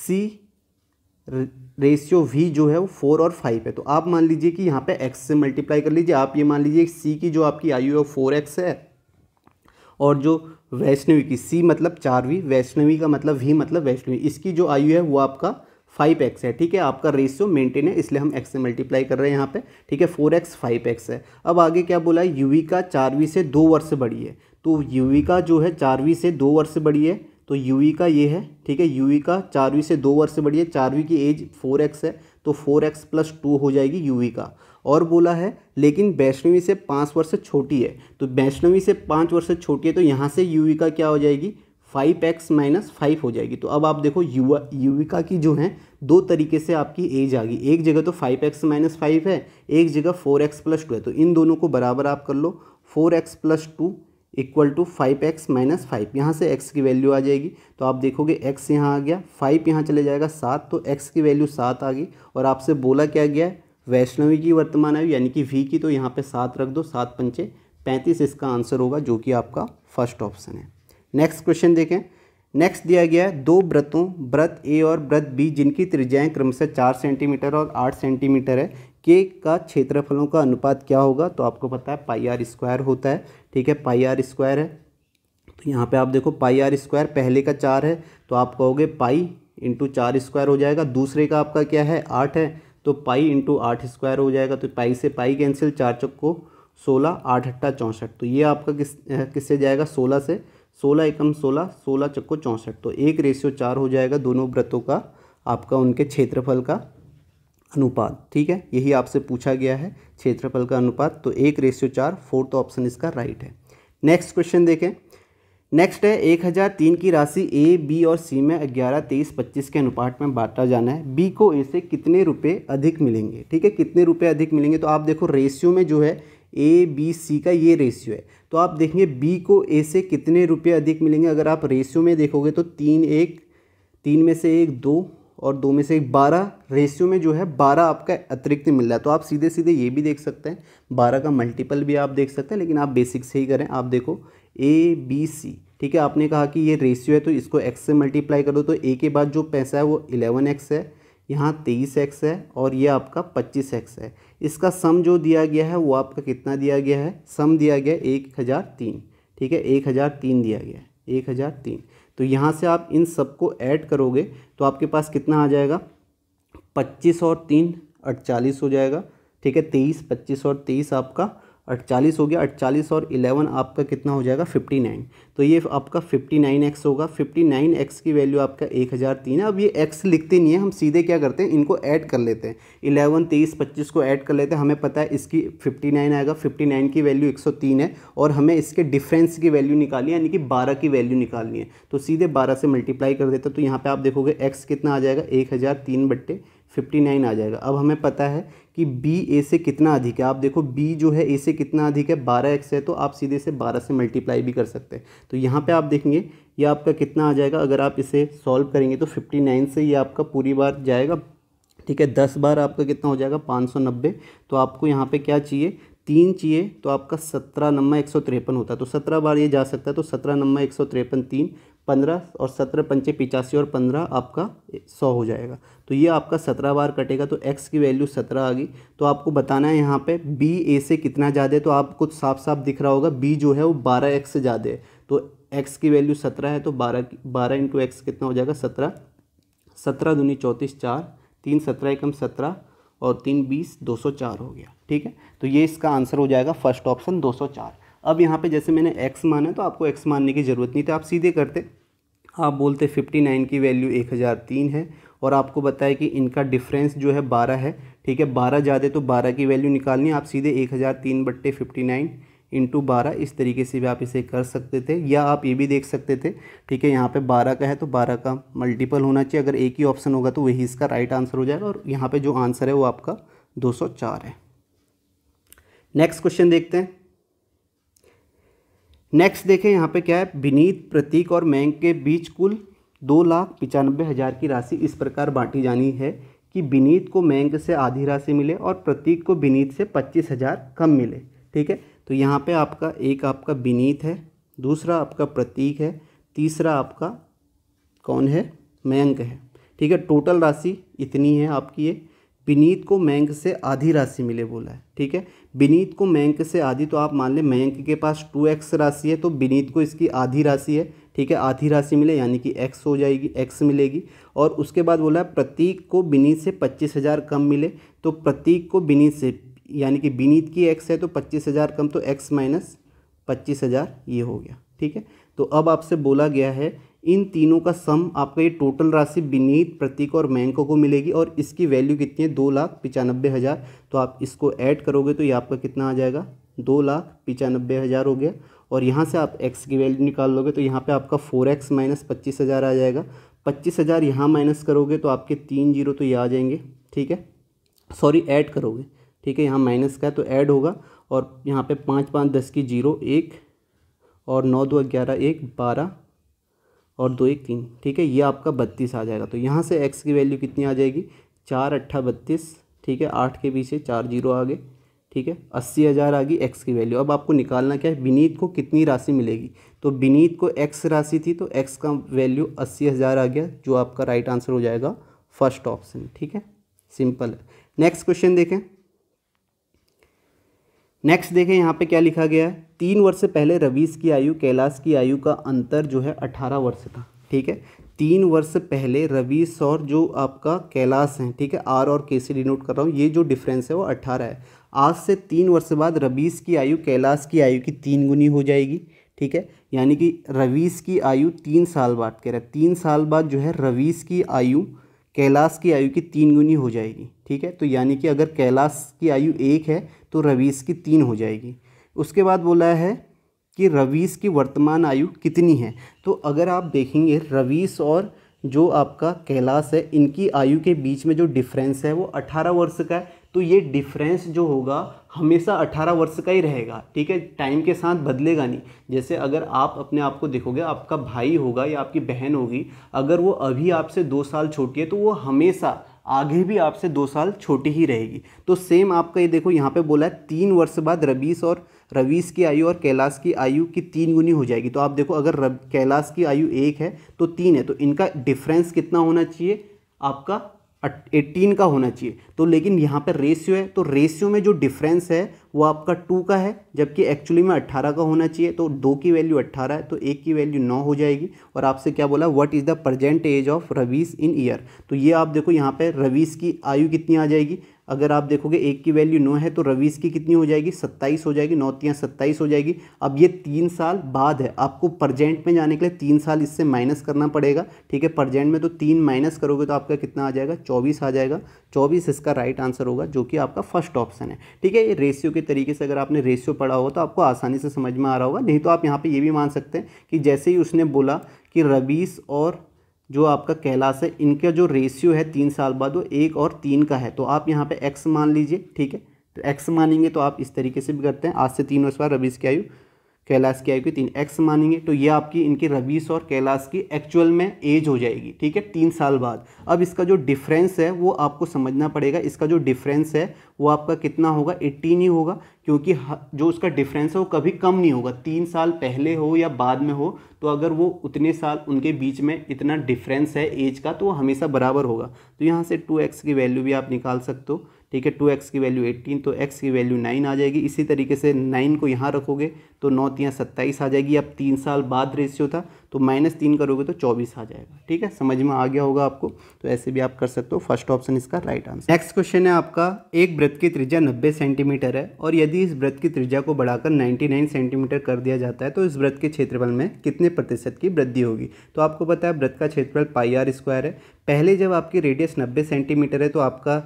सी रेशियो वी जो है वो फोर और फाइव है तो आप मान लीजिए कि यहाँ पे एक्स से मल्टीप्लाई कर लीजिए आप ये मान लीजिए सी की जो आपकी आयु है फोर एक्स है और जो वैष्णवी की सी मतलब चारवी वैष्णवी का मतलब वी मतलब वैष्णवी इसकी जो आयु है वो आपका फाइव एक्स है ठीक है आपका रेशियो मेंटेन है इसलिए हम एक्स से मल्टीप्लाई कर रहे हैं यहाँ पे ठीक है फोर एक्स फाइव एक्स है अब आगे क्या बोला है यूवी का चारवीं से दो वर्ष बड़ी है तो यूवी का जो है चारवीं से दो वर्ष बड़ी है तो यूवी का ये है ठीक है यूवी का चारवीं से दो वर्ष बड़ी है चारवीं की एज फोर एक्स है तो फोर एक्स प्लस टू हो जाएगी यूवी का और बोला है लेकिन वैष्णवी से पाँच वर्ष छोटी है तो वैष्णवी से पाँच वर्ष छोटी है तो यहाँ से यूवी का क्या हो जाएगी फाइव एक्स माइनस फाइव हो जाएगी तो अब आप देखो युवा युविका की जो है दो तरीके से आपकी एज आ गई एक जगह तो फाइव एक्स माइनस फाइव है एक जगह फोर एक्स प्लस टू है तो इन दोनों को बराबर आप कर लो four X plus two equal to five X minus five यहाँ से एक्स की वैल्यू आ जाएगी तो आप देखोगे एक्स यहाँ आ गया फाइव यहाँ चले जाएगा सात तो एक्स की वैल्यू सात आ गई और आपसे बोला क्या गया है वैष्णवी की वर्तमान आयु यानी कि वी की तो यहाँ पर सात रख दो सात पंचे पैंतीस इसका आंसर होगा जो कि आपका फर्स्ट ऑप्शन है नेक्स्ट क्वेश्चन देखें नेक्स्ट दिया गया है दो व्रतों व्रत ए और व्रत बी जिनकी त्रिज्याएँ क्रमशः चार सेंटीमीटर और आठ सेंटीमीटर है के का क्षेत्रफलों का अनुपात क्या होगा तो आपको पता है पाई आर स्क्वायर होता है ठीक है पाई आर स्क्वायर है तो यहाँ पे आप देखो पाई आर स्क्वायर पहले का चार है तो आप कहोगे पाई इंटू चार स्क्वायर हो जाएगा दूसरे का आपका क्या है आठ है तो पाई इंटू आठ स्क्वायर हो जाएगा तो पाई से पाई कैंसिल चार चक्को सोलह आठ अट्ठा चौंसठ तो ये आपका किस किससे जाएगा सोलह से सोलह एकम सोलह सोलह चक्को चौंसठ तो एक रेशियो चार हो जाएगा दोनों व्रतों का आपका उनके क्षेत्रफल का अनुपात ठीक है यही आपसे पूछा गया है क्षेत्रफल का अनुपात तो एक रेशियो चार फोर्थ ऑप्शन इसका राइट है नेक्स्ट क्वेश्चन देखें नेक्स्ट है एक हज़ार तीन की राशि ए बी और सी में ग्यारह तेईस पच्चीस के अनुपात में बांटा जाना है बी को ए से कितने रुपए अधिक मिलेंगे ठीक है कितने रुपए अधिक मिलेंगे तो आप देखो रेशियो में जो है ए बी सी का ये रेशियो है तो आप देखेंगे बी को ए से कितने रुपये अधिक मिलेंगे अगर आप रेशियो में देखोगे तो तीन एक तीन में से एक दो और दो में से एक बारह रेशियो में जो है बारह आपका अतिरिक्त मिल रहा है तो आप सीधे सीधे ये भी देख सकते हैं बारह का मल्टीपल भी आप देख सकते हैं लेकिन आप बेसिक से ही करें आप देखो ए बी सी ठीक है आपने कहा कि ये रेशियो है तो इसको एक्स से मल्टीप्लाई करो तो ए के बाद जो पैसा है वो इलेवन एक्स है यहाँ तेईस एक्स है और ये आपका पच्चीस एक्स है इसका सम जो दिया गया है वो आपका कितना दिया गया है सम दिया गया एक हज़ार तीन ठीक है एक हज़ार तीन दिया गया है एक हज़ार तीन तो यहाँ से आप इन सबको ऐड करोगे तो आपके पास कितना आ जाएगा पच्चीस और तीन अड़चालीस हो जाएगा ठीक है तेईस पच्चीस और तेईस आपका 48 हो गया 48 और इलेवन आपका कितना हो जाएगा फिफ्टी नाइन तो ये आपका फिफ्टी नाइन एक्स होगा फिफ्टी नाइन एक्स की वैल्यू आपका एक हज़ार तीन है अब ये एक्स लिखते नहीं है हम सीधे क्या करते हैं इनको ऐड कर लेते हैं इलेवन तेईस पच्चीस को ऐड कर लेते हैं हमें पता है इसकी फिफ्टी नाइन आएगा फिफ्टी नाइन की वैल्यू एक सौ तीन है और हमें इसके डिफरेंस की वैल्यू निकालनी है यानी कि बारह की वैल्यू निकालनी है तो सीधे बारह से मल्टीप्लाई कर देते तो यहाँ पर आप देखोगे एक्स कितना आ जाएगा एक हज़ार तीन बट्टे फिफ्टी नाइन आ जाएगा अब हमें पता है कि बी ए से कितना अधिक है आप देखो बी जो है ए से कितना अधिक है बारह एक्स है तो आप सीधे से बारह से मल्टीप्लाई भी कर सकते हैं तो यहाँ पे आप देखेंगे ये आपका कितना आ जाएगा अगर आप इसे सॉल्व करेंगे तो फिफ्टी नाइन से ये आपका पूरी बार जाएगा ठीक है दस बार आपका कितना हो जाएगा पाँच सौ नब्बे तो आपको यहाँ पर क्या चाहिए तीन चाहिए तो आपका सत्रह नम्बर एक सौ तिरपन होता है तो सत्रह बार ये जा सकता है तो सत्रह नम्बर एक सौ तिरपन तीन पंद्रह और सत्रह पंचे पिचासी और पंद्रह आपका सौ हो जाएगा तो ये आपका सत्रह बार कटेगा तो एक्स की वैल्यू सत्रह आ गई तो आपको बताना है यहाँ पे बी ए से कितना ज़्यादा है तो आप कुछ साफ साफ दिख रहा होगा बी जो है वो बारह एक्स से ज़्यादा है तो एक्स की वैल्यू सत्रह है तो बारह बारह इंटू एक्स कितना हो जाएगा सत्रह सत्रह दूनी चौंतीस चार तीन सत्रह एकम सत्रह और तीन बीस दो सौ चार हो गया ठीक है तो ये इसका आंसर हो जाएगा फर्स्ट ऑप्शन दो सौ चार अब यहाँ पे जैसे मैंने x माना तो आपको x मानने की ज़रूरत नहीं थी आप सीधे करते आप बोलते 59 की वैल्यू 1003 है और आपको बताया कि इनका डिफरेंस जो है 12 है ठीक है 12 ज़्यादा तो 12 की वैल्यू निकालनी आप सीधे 1003 हज़ार तीन बट्टे फिफ्टी नाइन इंटू बारह इस तरीके से भी आप इसे कर सकते थे या आप ये भी देख सकते थे ठीक है यहाँ पे बारह का है तो बारह का मल्टीपल होना चाहिए अगर एक ही ऑप्शन होगा तो वही इसका राइट आंसर हो जाएगा और यहाँ पे जो आंसर है वो आपका चार है नेक्स्ट क्वेश्चन देखते हैं नेक्स्ट देखें यहाँ पे क्या है विनीत प्रतीक और मैंग के बीच कुल दो लाख पचानबे हज़ार की राशि इस प्रकार बांटी जानी है कि विनीत को मैंग से आधी राशि मिले और प्रतीक को विनीत से पच्चीस हज़ार कम मिले ठीक है तो यहाँ पे आपका एक आपका विनीत है दूसरा आपका प्रतीक है तीसरा आपका कौन है मैंग है ठीक है टोटल राशि इतनी है आपकी ये विनीत को मैंक से आधी राशि मिले बोला है ठीक है विनीत को मैंक से आधी तो आप मान लें मयंक के पास टू एक्स राशि है तो विनीत को इसकी आधी राशि है ठीक है आधी राशि मिले यानी कि एक्स हो जाएगी एक्स मिलेगी और उसके बाद बोला है प्रतीक को विनीत से पच्चीस हज़ार कम मिले तो प्रतीक को विनीत से यानी कि विनीत की एक्स है तो पच्चीस हज़ार कम तो एक्स माइनस पच्चीस हज़ार ये हो गया ठीक है तो अब आपसे बोला गया है इन तीनों का सम आपका ये टोटल राशि विनीत प्रतीक और मैंको को मिलेगी और इसकी वैल्यू कितनी है दो लाख पिचानबे हज़ार तो आप इसको ऐड करोगे तो ये आपका कितना आ जाएगा दो लाख पचानब्बे हज़ार हो गया और यहाँ से आप एक्स की वैल्यू निकाल लोगे तो यहाँ पे आपका फोर एक्स माइनस पच्चीस हज़ार आ जाएगा पच्चीस हज़ार यहाँ माइनस करोगे तो आपके तीन जीरो तो ये आ जाएंगे ठीक है सॉरी ऐड करोगे ठीक है यहाँ माइनस का है तो ऐड होगा और यहाँ पे पाँच पाँच दस की जीरो एक और नौ दो ग्यारह एक बारह और दो एक तीन ठीक है ये आपका बत्तीस आ जाएगा तो यहाँ से एक्स की वैल्यू कितनी आ जाएगी चार अट्ठा बत्तीस ठीक है आठ के पीछे चार जीरो आ गए ठीक है अस्सी हज़ार आ गई एक्स की वैल्यू अब आपको निकालना क्या है विनीत को कितनी राशि मिलेगी तो विनीत को एक्स राशि थी तो एक्स का वैल्यू अस्सी हज़ार आ गया जो आपका राइट आंसर हो जाएगा फर्स्ट ऑप्शन ठीक है सिंपल है नेक्स्ट क्वेश्चन देखें नेक्स्ट देखें यहाँ पे क्या लिखा गया है तीन वर्ष से पहले रवीश की आयु कैलाश की आयु का अंतर जो है अठारह वर्ष था ठीक है तीन वर्ष से पहले रवीश और जो आपका कैलाश हैं ठीक है आर और के से डिनोट कर रहा हूँ ये जो डिफरेंस है वो अट्ठारह है आज से तीन वर्ष बाद रवीश की आयु कैलाश की आयु की तीन गुनी हो जाएगी ठीक है यानी कि रवीश की आयु तीन साल बाद कह रहा है तीन साल बाद जो है रवीश की आयु कैलाश की आयु की तीन गुनी हो जाएगी ठीक है तो यानी कि अगर कैलाश की आयु एक है तो रवीस की तीन हो जाएगी उसके बाद बोला है कि रवीस की वर्तमान आयु कितनी है तो अगर आप देखेंगे रवीस और जो आपका कैलाश है इनकी आयु के बीच में जो डिफरेंस है वो 18 वर्ष का है तो ये डिफरेंस जो होगा हमेशा 18 वर्ष का ही रहेगा ठीक है टाइम के साथ बदलेगा नहीं जैसे अगर आप अपने आप को देखोगे आपका भाई होगा या आपकी बहन होगी अगर वो अभी आपसे दो साल छोटी है तो वो हमेशा आगे भी आपसे दो साल छोटी ही रहेगी तो सेम आपका ये देखो यहाँ पे बोला है तीन वर्ष बाद रबीस और रवीस की आयु और कैलाश की आयु की तीन गुनी हो जाएगी तो आप देखो अगर रब कैलाश की आयु एक है तो तीन है तो इनका डिफरेंस कितना होना चाहिए आपका एट्टीन का होना चाहिए तो लेकिन यहाँ पर रेशियो है तो रेशियो में जो डिफरेंस है वो आपका टू का है जबकि एक्चुअली में अट्ठारह का होना चाहिए तो दो की वैल्यू अट्ठारह है तो एक की वैल्यू नौ हो जाएगी और आपसे क्या बोला what is the present age of रवीस इन ईयर तो ये आप देखो यहाँ पर रवीस की आयु कितनी आ जाएगी अगर आप देखोगे एक की वैल्यू नौ है तो रवीस की कितनी हो जाएगी सत्ताईस हो जाएगी नौतियाँ सत्ताईस हो जाएगी अब ये तीन साल बाद है आपको प्रजेंट में जाने के लिए तीन साल इससे माइनस करना पड़ेगा ठीक है प्रजेंट में तो तीन माइनस करोगे तो आपका कितना आ जाएगा चौबीस आ जाएगा चौबीस इसका राइट आंसर होगा जो कि आपका फर्स्ट ऑप्शन है ठीक है ये रेशियो के तरीके से अगर आपने रेशियो पढ़ा होगा तो आपको आसानी से समझ में आ रहा होगा नहीं तो आप यहाँ पर ये भी मान सकते हैं कि जैसे ही उसने बोला कि रवीस और जो आपका कैलाश है इनका जो रेशियो है तीन साल बाद वो एक और तीन का है तो आप यहाँ पे एक्स मान लीजिए ठीक है तो एक्स मानेंगे तो आप इस तरीके से भी करते हैं आज से तीन वर्ष बाद रबीस की आयु कैलाश की आयु की तीन एक्स मानेंगे तो ये आपकी इनकी रबीस और कैलाश की एक्चुअल में एज हो जाएगी ठीक है तीन साल बाद अब इसका जो डिफरेंस है वो आपको समझना पड़ेगा इसका जो डिफरेंस है वो आपका कितना होगा एट्टीन ही होगा क्योंकि जो उसका डिफरेंस है वो कभी कम नहीं होगा तीन साल पहले हो या बाद में हो तो अगर वो उतने साल उनके बीच में इतना डिफरेंस है एज का तो वो हमेशा बराबर होगा तो यहाँ से टू एक्स की वैल्यू भी आप निकाल सकते हो ठीक है टू एक्स की वैल्यू एट्टीन तो एक्स की वैल्यू नाइन आ जाएगी इसी तरीके से नाइन को यहाँ रखोगे तो नौ तीन सत्ताईस आ जाएगी अब तीन साल बाद रेशियो था तो माइनस तीन करोगे तो चौबीस आ जाएगा ठीक है समझ में आ गया होगा आपको तो ऐसे भी आप कर सकते हो फर्स्ट ऑप्शन इसका राइट आंसर नेक्स्ट क्वेश्चन है आपका एक व्रत की त्रिजा नब्बे सेंटीमीटर है और यदि इस व्रत की त्रिजा को बढ़ाकर नाइन्टी नाइन सेंटीमीटर कर दिया जाता है तो इस व्रत के क्षेत्रफल में कितने प्रतिशत की वृद्धि होगी तो आपको पता है व्रत का क्षेत्रफल पाई आर स्क्वायर है पहले जब आपकी रेडियस नब्बे सेंटीमीटर है तो आपका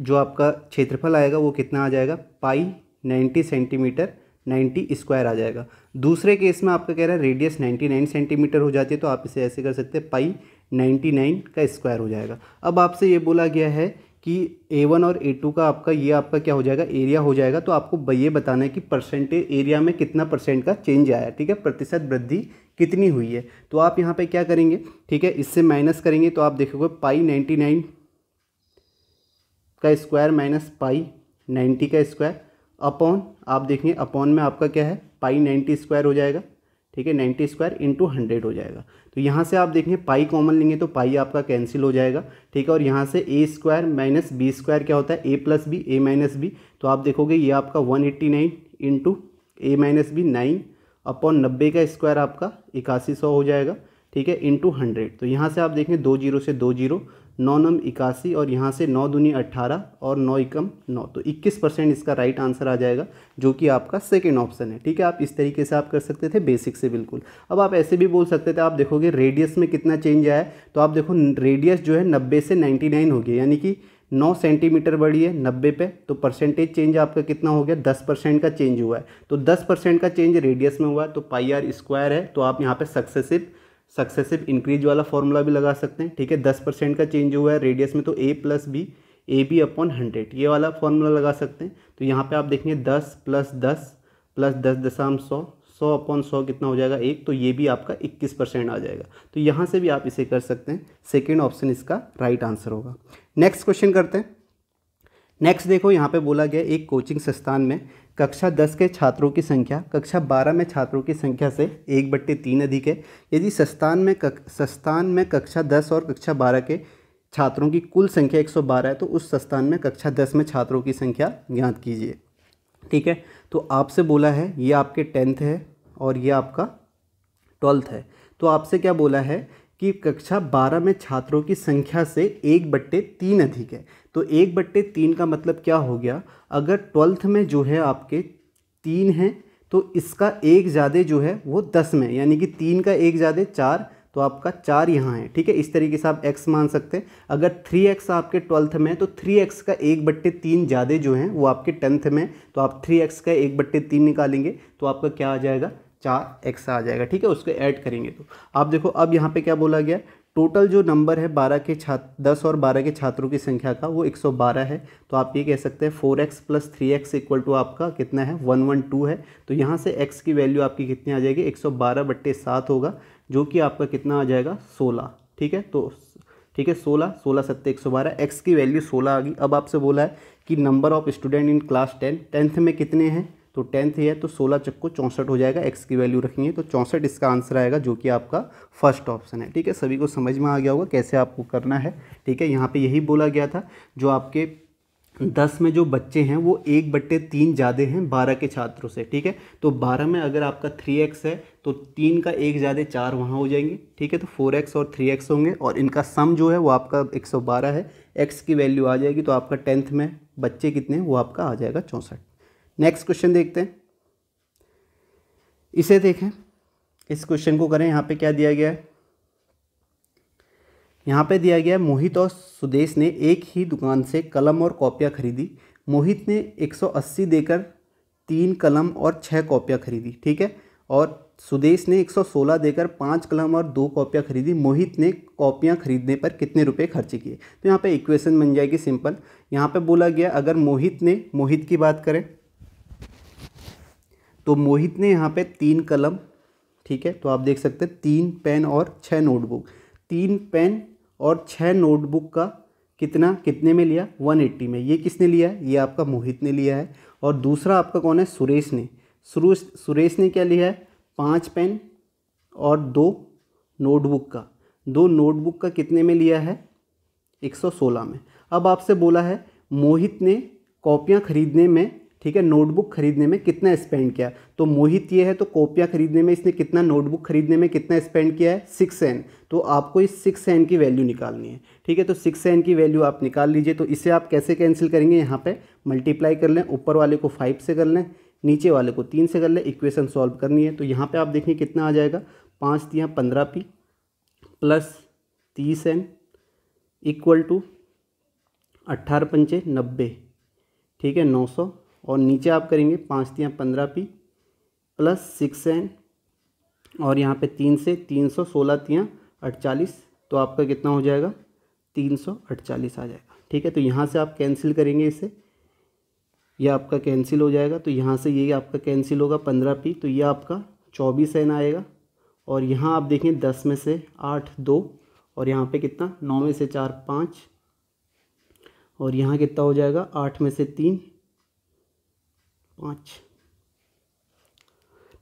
जो आपका क्षेत्रफल आएगा वो कितना आ जाएगा pi ninety centimetre ninety square आ जाएगा दूसरे केस में आपका कह रहा है रेडियस नाइन्टी नाइन सेंटीमीटर हो जाती है तो आप इसे ऐसे कर सकते हैं पाई नाइन्टी नाइन का स्क्वायर हो जाएगा अब आपसे ये बोला गया है कि ए वन और ए टू का आपका ये आपका क्या हो जाएगा एरिया हो जाएगा तो आपको ये बताना है कि परसेंटेज एरिया में कितना परसेंट का चेंज आया ठीक है प्रतिशत वृद्धि कितनी हुई है तो आप यहाँ पे क्या करेंगे ठीक है इससे माइनस करेंगे तो आप देखोगे पाई नाइन्टी नाइन का स्क्वायर माइनस पाई नाइन्टी का स्क्वायर अपॉन आप देखेंगे अपॉन में आपका क्या है पाई नाइन्टी स्क्वायर हो जाएगा ठीक है नाइन्टी स्क्वायर इंटू हंड्रेड हो जाएगा तो यहाँ से आप देखेंगे पाई कॉमन लेंगे तो पाई आपका कैंसिल हो जाएगा ठीक है और यहाँ से A square minus B square क्या होता है A plus B A minus B तो आप देखोगे ये आपका one eighty nine into A minus B nine upon नब्बे का स्क्वायर आपका इक्यासी सौ हो जाएगा ठीक है इंटू हंड्रेड तो यहाँ से आप देखें दो जीरो से दो जीरो नौ नम इक्यासी और यहाँ से नौ दुनी अट्ठारह और नौ इकम नौ तो इक्कीस परसेंट इसका राइट आंसर आ जाएगा जो कि आपका सेकेंड ऑप्शन है ठीक है आप इस तरीके से आप कर सकते थे बेसिक से बिल्कुल अब आप ऐसे भी बोल सकते थे आप देखोगे रेडियस में कितना चेंज आया तो आप देखो रेडियस जो है नब्बे से नाइन्टी नाइन हो गया यानी कि नौ सेंटीमीटर बढ़ी है नब्बे पे तो परसेंटेज चेंज आपका कितना हो गया दस परसेंट का चेंज हुआ है तो दस परसेंट का चेंज रेडियस में हुआ है तो पाई आर स्क्वायर है तो आप यहाँ पे सक्सेसिव सक्सेसिव इंक्रीज वाला फॉर्मूला भी लगा सकते हैं ठीक है दस परसेंट का चेंज हुआ है रेडियस में तो A plus B A B upon hundred ये वाला फॉर्मूला लगा सकते हैं तो यहाँ पे आप देखेंगे दस प्लस दस प्लस दस दशाम सौ सौ अपॉन सौ कितना हो जाएगा एक तो ये भी आपका इक्कीस परसेंट आ जाएगा तो यहाँ से भी आप इसे कर सकते हैं सेकेंड ऑप्शन इसका राइट right आंसर होगा नेक्स्ट क्वेश्चन करते हैं नेक्स्ट देखो यहाँ पे बोला गया एक कोचिंग संस्थान में कक्षा दस के छात्रों की संख्या कक्षा बारह में छात्रों की संख्या से एक बट्टे तीन अधिक है यदि संस्थान में संस्थान में कक्षा दस और कक्षा बारह के छात्रों की कुल संख्या 112 है तो उस संस्थान में कक्षा 10 में छात्रों की संख्या ज्ञात कीजिए ठीक है तो आपसे बोला है ये आपके टेंथ है और ये आपका ट्वेल्थ है तो आपसे क्या बोला है कि कक्षा 12 में छात्रों की संख्या से एक बट्टे तीन अधिक है तो एक बट्टे तीन का मतलब क्या हो गया अगर ट्वेल्थ में जो है आपके तीन हैं तो इसका एक ज़्यादा जो है वो दस में यानी कि तीन का एक ज़्यादा चार तो आपका चार यहाँ है ठीक है इस तरीके से आप एक्स मान सकते हैं अगर थ्री एक्स आपके ट्वेल्थ में है तो थ्री एक्स का एक बट्टे तीन ज़्यादा जो हैं वो आपके टेंथ में तो आप थ्री एक्स का एक बट्टे तीन निकालेंगे तो आपका क्या आ जाएगा चार एक्स आ जाएगा ठीक है उसको ऐड करेंगे तो आप देखो अब यहाँ पे क्या बोला गया टोटल जो नंबर है बारह के छात्र दस और बारह के छात्रों की संख्या का वो एक सौ बारह है तो आप ये कह सकते हैं four X plus three X equal to आपका कितना है वन वन टू है तो यहाँ से एक्स की वैल्यू आपकी कितनी आ जाएगी एक सौ बारह बट्टे सात होगा जो कि आपका कितना आ जाएगा सोलह ठीक है तो ठीक है सोलह सोलह सत्तर एक सौ बारह एक्स की वैल्यू सोलह आ गई अब आपसे बोला है कि number of student in class ten tenth में कितने हैं तो टेंथ है तो सोलह चक्को चौंसठ हो जाएगा एक्स की वैल्यू रखेंगे तो चौंसठ इसका आंसर आएगा जो कि आपका फर्स्ट ऑप्शन है ठीक है सभी को समझ में आ गया होगा कैसे आपको करना है ठीक है यहाँ पे यही बोला गया था जो आपके दस में जो बच्चे हैं वो एक बट्टे तीन ज़्यादा हैं बारह के छात्रों से ठीक है तो बारह में अगर आपका थ्री एक्स है तो तीन का एक ज़्यादा चार वहाँ हो जाएंगे ठीक है तो फोर एक्स और थ्री एक्स होंगे और इनका सम जो है वो आपका एक सौ बारह है एक्स की वैल्यू आ जाएगी तो आपका टेंथ में बच्चे कितने हैं वो आपका आ जाएगा चौंसठ नेक्स्ट क्वेश्चन देखते हैं इसे देखें इस क्वेश्चन को करें यहाँ पे क्या दिया गया है यहाँ पे दिया गया है मोहित और सुदेश ने एक ही दुकान से कलम और कॉपियाँ खरीदी मोहित ने 180 देकर तीन कलम और छः कॉपियाँ खरीदी ठीक है और सुदेश ने 116 देकर पाँच कलम और दो कॉपियाँ खरीदी मोहित ने कॉपियाँ खरीदने पर कितने रुपए खर्च किए तो यहाँ पे इक्वेशन बन जाएगी सिंपल यहाँ पे बोला गया अगर मोहित ने मोहित की बात करें तो मोहित ने यहाँ पे तीन कलम ठीक है तो आप देख सकते हैं तीन पेन और छः नोटबुक तीन पेन और छः नोटबुक का कितना कितने में लिया वन एट्टी में ये किसने लिया है ये आपका मोहित ने लिया है और दूसरा आपका कौन है सुरेश ने सुरेश सुरेश ने क्या लिया है पाँच पेन और दो नोटबुक का दो नोटबुक का कितने में लिया है सोलह में अब आपसे बोला है मोहित ने कॉपियाँ खरीदने में ठीक है नोटबुक खरीदने में कितना स्पेंड किया तो मोहित ये है तो कॉपियाँ खरीदने में इसने कितना नोटबुक खरीदने में कितना स्पेंड किया है सिक्स एन तो आपको इस सिक्स एन की वैल्यू निकालनी है ठीक है तो सिक्स एन की वैल्यू आप निकाल लीजिए तो इसे आप कैसे कैंसिल करेंगे यहाँ पर मल्टीप्लाई कर लें ऊपर वाले को फाइव से कर लें नीचे वाले को तीन से कर लें इक्वेशन सॉल्व करनी है तो यहाँ पर आप देखें कितना आ जाएगा पाँच तियाँ पंद्रह पी प्लस तीस एन इक्वल टू अट्ठारह पंचे नब्बे ठीक है नौ सौ और नीचे आप करेंगे पाँच तियाँ पंद्रह पी प्लस सिक्स एन और यहाँ पे तीन से तीन सौ सोलह तियाँ अड़चालीस तो आपका कितना हो जाएगा तीन सौ अड़चालीस आ जाएगा ठीक है तो यहाँ से आप कैंसिल करेंगे इसे यह आपका कैंसिल हो जाएगा तो यहाँ से ये आपका कैंसिल होगा पंद्रह पी तो ये आपका चौबीस एन आएगा और यहाँ आप देखें दस में से आठ दो और यहाँ पे कितना नौ में से चार पाँच और यहाँ कितना हो जाएगा आठ में से तीन पाँच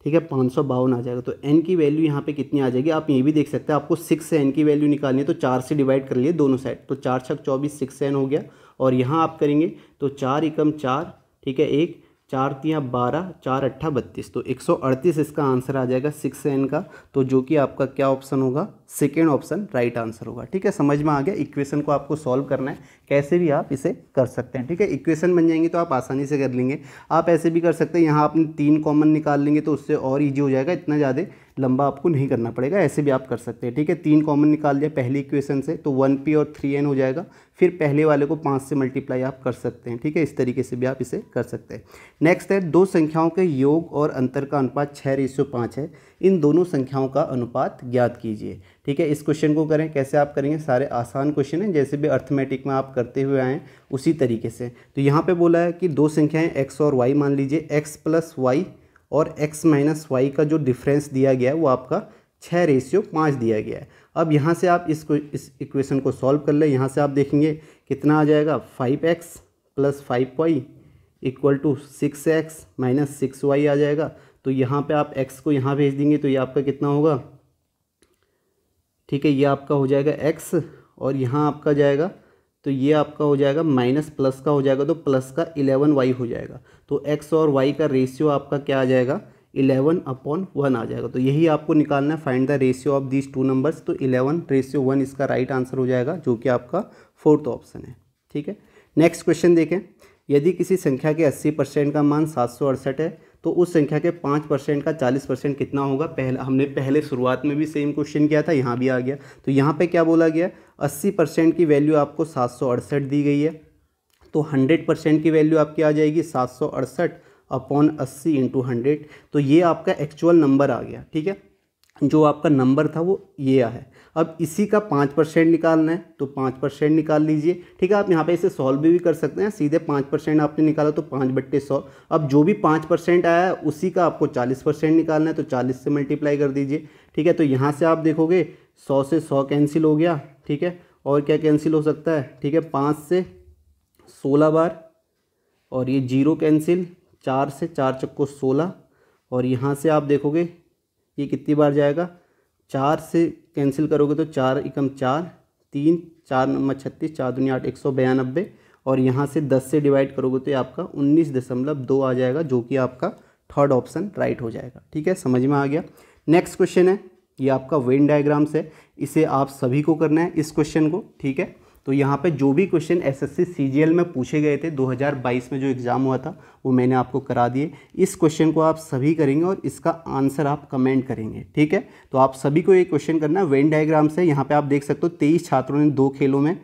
ठीक है पाँच सौ बावन आ जाएगा तो एन की वैल्यू यहाँ पे कितनी आ जाएगी आप ये भी देख सकते हैं आपको सिक्स से एन की वैल्यू निकालनी है तो चार से डिवाइड कर लिए दोनों साइड तो चार छक चौबीस सिक्स एन हो गया और यहाँ आप करेंगे तो चार एकम चार ठीक है एक चार तियाँ बारह चार अट्ठा बत्तीस तो एक सौ अड़तीस इसका आंसर आ जाएगा सिक्स एन का तो जो कि आपका क्या ऑप्शन होगा सेकेंड ऑप्शन राइट आंसर होगा ठीक है समझ में आ गया इक्वेशन को आपको सॉल्व करना है कैसे भी आप इसे कर सकते हैं ठीक है इक्वेशन बन जाएंगी तो आप आसानी से कर लेंगे आप ऐसे भी कर सकते हैं यहाँ आपने तीन कॉमन निकाल लेंगे तो उससे और ईजी हो जाएगा इतना ज़्यादा लंबा आपको नहीं करना पड़ेगा ऐसे भी आप कर सकते हैं ठीक है तीन कॉमन निकाल दिया पहली इक्वेशन से तो वन पी और थ्री एन हो जाएगा फिर पहले वाले को पाँच से मल्टीप्लाई आप कर सकते हैं ठीक है इस तरीके से भी आप इसे कर सकते हैं नेक्स्ट है दो संख्याओं के योग और अंतर का अनुपात छः रेशियो पाँच है इन दोनों संख्याओं का अनुपात ज्ञात कीजिए ठीक है इस क्वेश्चन को करें कैसे आप करेंगे सारे आसान क्वेश्चन हैं जैसे भी अर्थमेटिक में आप करते हुए आएँ उसी तरीके से तो यहाँ पर बोला है कि दो संख्याएँ एक्स और वाई मान लीजिए एक्स प्लस वाई और x माइनस वाई का जो डिफरेंस दिया गया है वो आपका छः रेशियो पाँच दिया गया है अब यहाँ से आप इसको इस इक्वेशन को सॉल्व कर लें यहाँ से आप देखेंगे कितना आ जाएगा five X plus five Y equal to six X minus six Y आ जाएगा तो यहाँ पे आप x को यहाँ भेज देंगे तो ये आपका कितना होगा ठीक है ये आपका हो जाएगा x और यहाँ आपका जाएगा तो ये आपका हो जाएगा माइनस प्लस का हो जाएगा तो प्लस का इलेवन वाई हो जाएगा तो एक्स और वाई का रेशियो आपका क्या आ जाएगा इलेवन अपॉन वन आ जाएगा तो यही आपको निकालना है find the ratio of these two numbers तो इलेवन रेशियो वन इसका राइट right आंसर हो जाएगा जो कि आपका फोर्थ ऑप्शन है ठीक है नेक्स्ट क्वेश्चन देखें यदि किसी संख्या के अस्सी परसेंट का मान सात सौ अड़सठ है तो उस संख्या के पाँच परसेंट का चालीस परसेंट कितना होगा पहले हमने पहले शुरुआत में भी सेम क्वेश्चन किया था यहाँ भी आ गया तो यहाँ पे क्या बोला गया अस्सी परसेंट की वैल्यू आपको सात सौ अड़सठ दी गई है तो हंड्रेड परसेंट की वैल्यू आपकी आ जाएगी सात सौ अड़सठ अपॉन अस्सी इंटू हंड्रेड तो ये आपका एक्चुअल नंबर आ गया ठीक है जो आपका नंबर था वो ये है अब इसी का पाँच परसेंट निकालना है तो पाँच परसेंट निकाल लीजिए ठीक है आप यहाँ पे इसे सॉल्व भी, भी कर सकते हैं सीधे पाँच परसेंट आपने निकाला तो पाँच बट्टे सौ अब जो भी पाँच परसेंट आया है उसी का आपको चालीस परसेंट निकालना है तो चालीस से मल्टीप्लाई कर दीजिए ठीक है तो यहाँ से आप देखोगे सौ से सौ कैंसिल हो गया ठीक है और क्या कैंसिल हो सकता है ठीक है पाँच से सोलह बार और ये जीरो कैंसिल चार से चार चक्को सोलह और यहाँ से आप देखोगे ये कितनी बार जाएगा चार से कैंसिल करोगे तो चार एकम चार तीन चार नंबर छत्तीस चार दुनिया आठ एक सौ बयानबे और यहाँ से दस से डिवाइड करोगे तो ये आपका उन्नीस दशमलव दो आ जाएगा जो कि आपका थर्ड ऑप्शन राइट हो जाएगा ठीक है समझ में आ गया नेक्स्ट क्वेश्चन है ये आपका वेन डायग्राम्स है इसे आप सभी को करना है इस क्वेश्चन को ठीक है तो यहाँ पे जो भी क्वेश्चन एसएससी सीजीएल में पूछे गए थे 2022 में जो एग्ज़ाम हुआ था वो मैंने आपको करा दिए इस क्वेश्चन को आप सभी करेंगे और इसका आंसर आप कमेंट करेंगे ठीक है तो आप सभी को ये क्वेश्चन करना है वेन डायग्राम से यहाँ पे आप देख सकते हो तेईस छात्रों ने दो खेलों में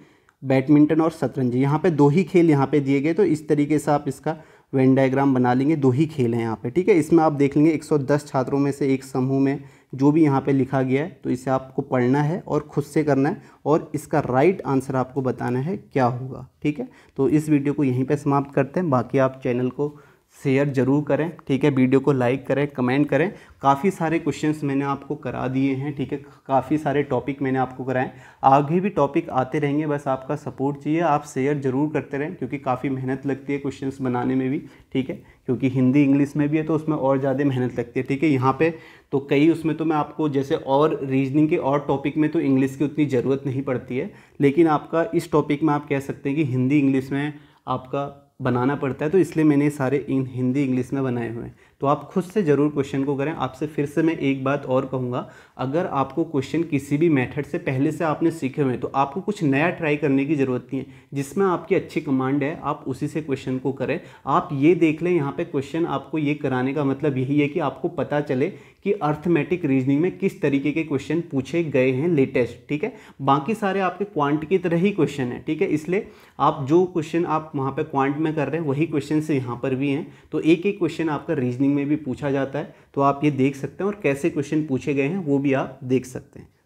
बैडमिंटन और शतरंज यहाँ पर दो ही खेल यहाँ पर दिए गए तो इस तरीके से आप इसका वेन डायग्राम बना लेंगे दो ही खेल हैं यहाँ पर ठीक है इसमें आप देख लेंगे एक छात्रों में से एक समूह में जो भी यहाँ पे लिखा गया है तो इसे आपको पढ़ना है और खुद से करना है और इसका राइट आंसर आपको बताना है क्या होगा ठीक है तो इस वीडियो को यहीं पे समाप्त करते हैं बाकी आप चैनल को शेयर जरूर करें ठीक है वीडियो को लाइक करें कमेंट करें काफ़ी सारे क्वेश्चंस मैंने आपको करा दिए हैं ठीक है काफ़ी सारे टॉपिक मैंने आपको कराए आगे भी टॉपिक आते रहेंगे बस आपका सपोर्ट चाहिए आप शेयर जरूर करते रहें क्योंकि काफ़ी मेहनत लगती है क्वेश्चंस बनाने में भी ठीक है क्योंकि हिंदी इंग्लिश में भी है तो उसमें और ज़्यादा मेहनत लगती है ठीक है यहाँ पर तो कई उसमें तो मैं आपको जैसे और रीजनिंग के और टॉपिक में तो इंग्लिश की उतनी ज़रूरत नहीं पड़ती है लेकिन आपका इस टॉपिक में आप कह सकते हैं कि हिंदी इंग्लिश में आपका बनाना पड़ता है तो इसलिए मैंने सारे इन हिंदी इंग्लिश में बनाए हुए हैं तो आप खुद से ज़रूर क्वेश्चन को करें आपसे फिर से मैं एक बात और कहूँगा अगर आपको क्वेश्चन किसी भी मेथड से पहले से आपने सीखे हुए हैं तो आपको कुछ नया ट्राई करने की ज़रूरत नहीं है जिसमें आपकी अच्छी कमांड है आप उसी से क्वेश्चन को करें आप ये देख लें यहाँ पे क्वेश्चन आपको ये कराने का मतलब यही है कि आपको पता चले कि अर्थमेटिक रीजनिंग में किस तरीके के क्वेश्चन पूछे गए हैं लेटेस्ट ठीक है बाकी सारे आपके क्वांट की तरह ही क्वेश्चन है ठीक है इसलिए आप जो क्वेश्चन आप वहाँ पर क्वांट में कर रहे हैं वही क्वेश्चन से यहाँ पर भी हैं तो एक एक क्वेश्चन आपका रीजनिंग में भी पूछा जाता है तो आप ये देख सकते हैं और कैसे क्वेश्चन पूछे गए हैं वो भी आप देख सकते हैं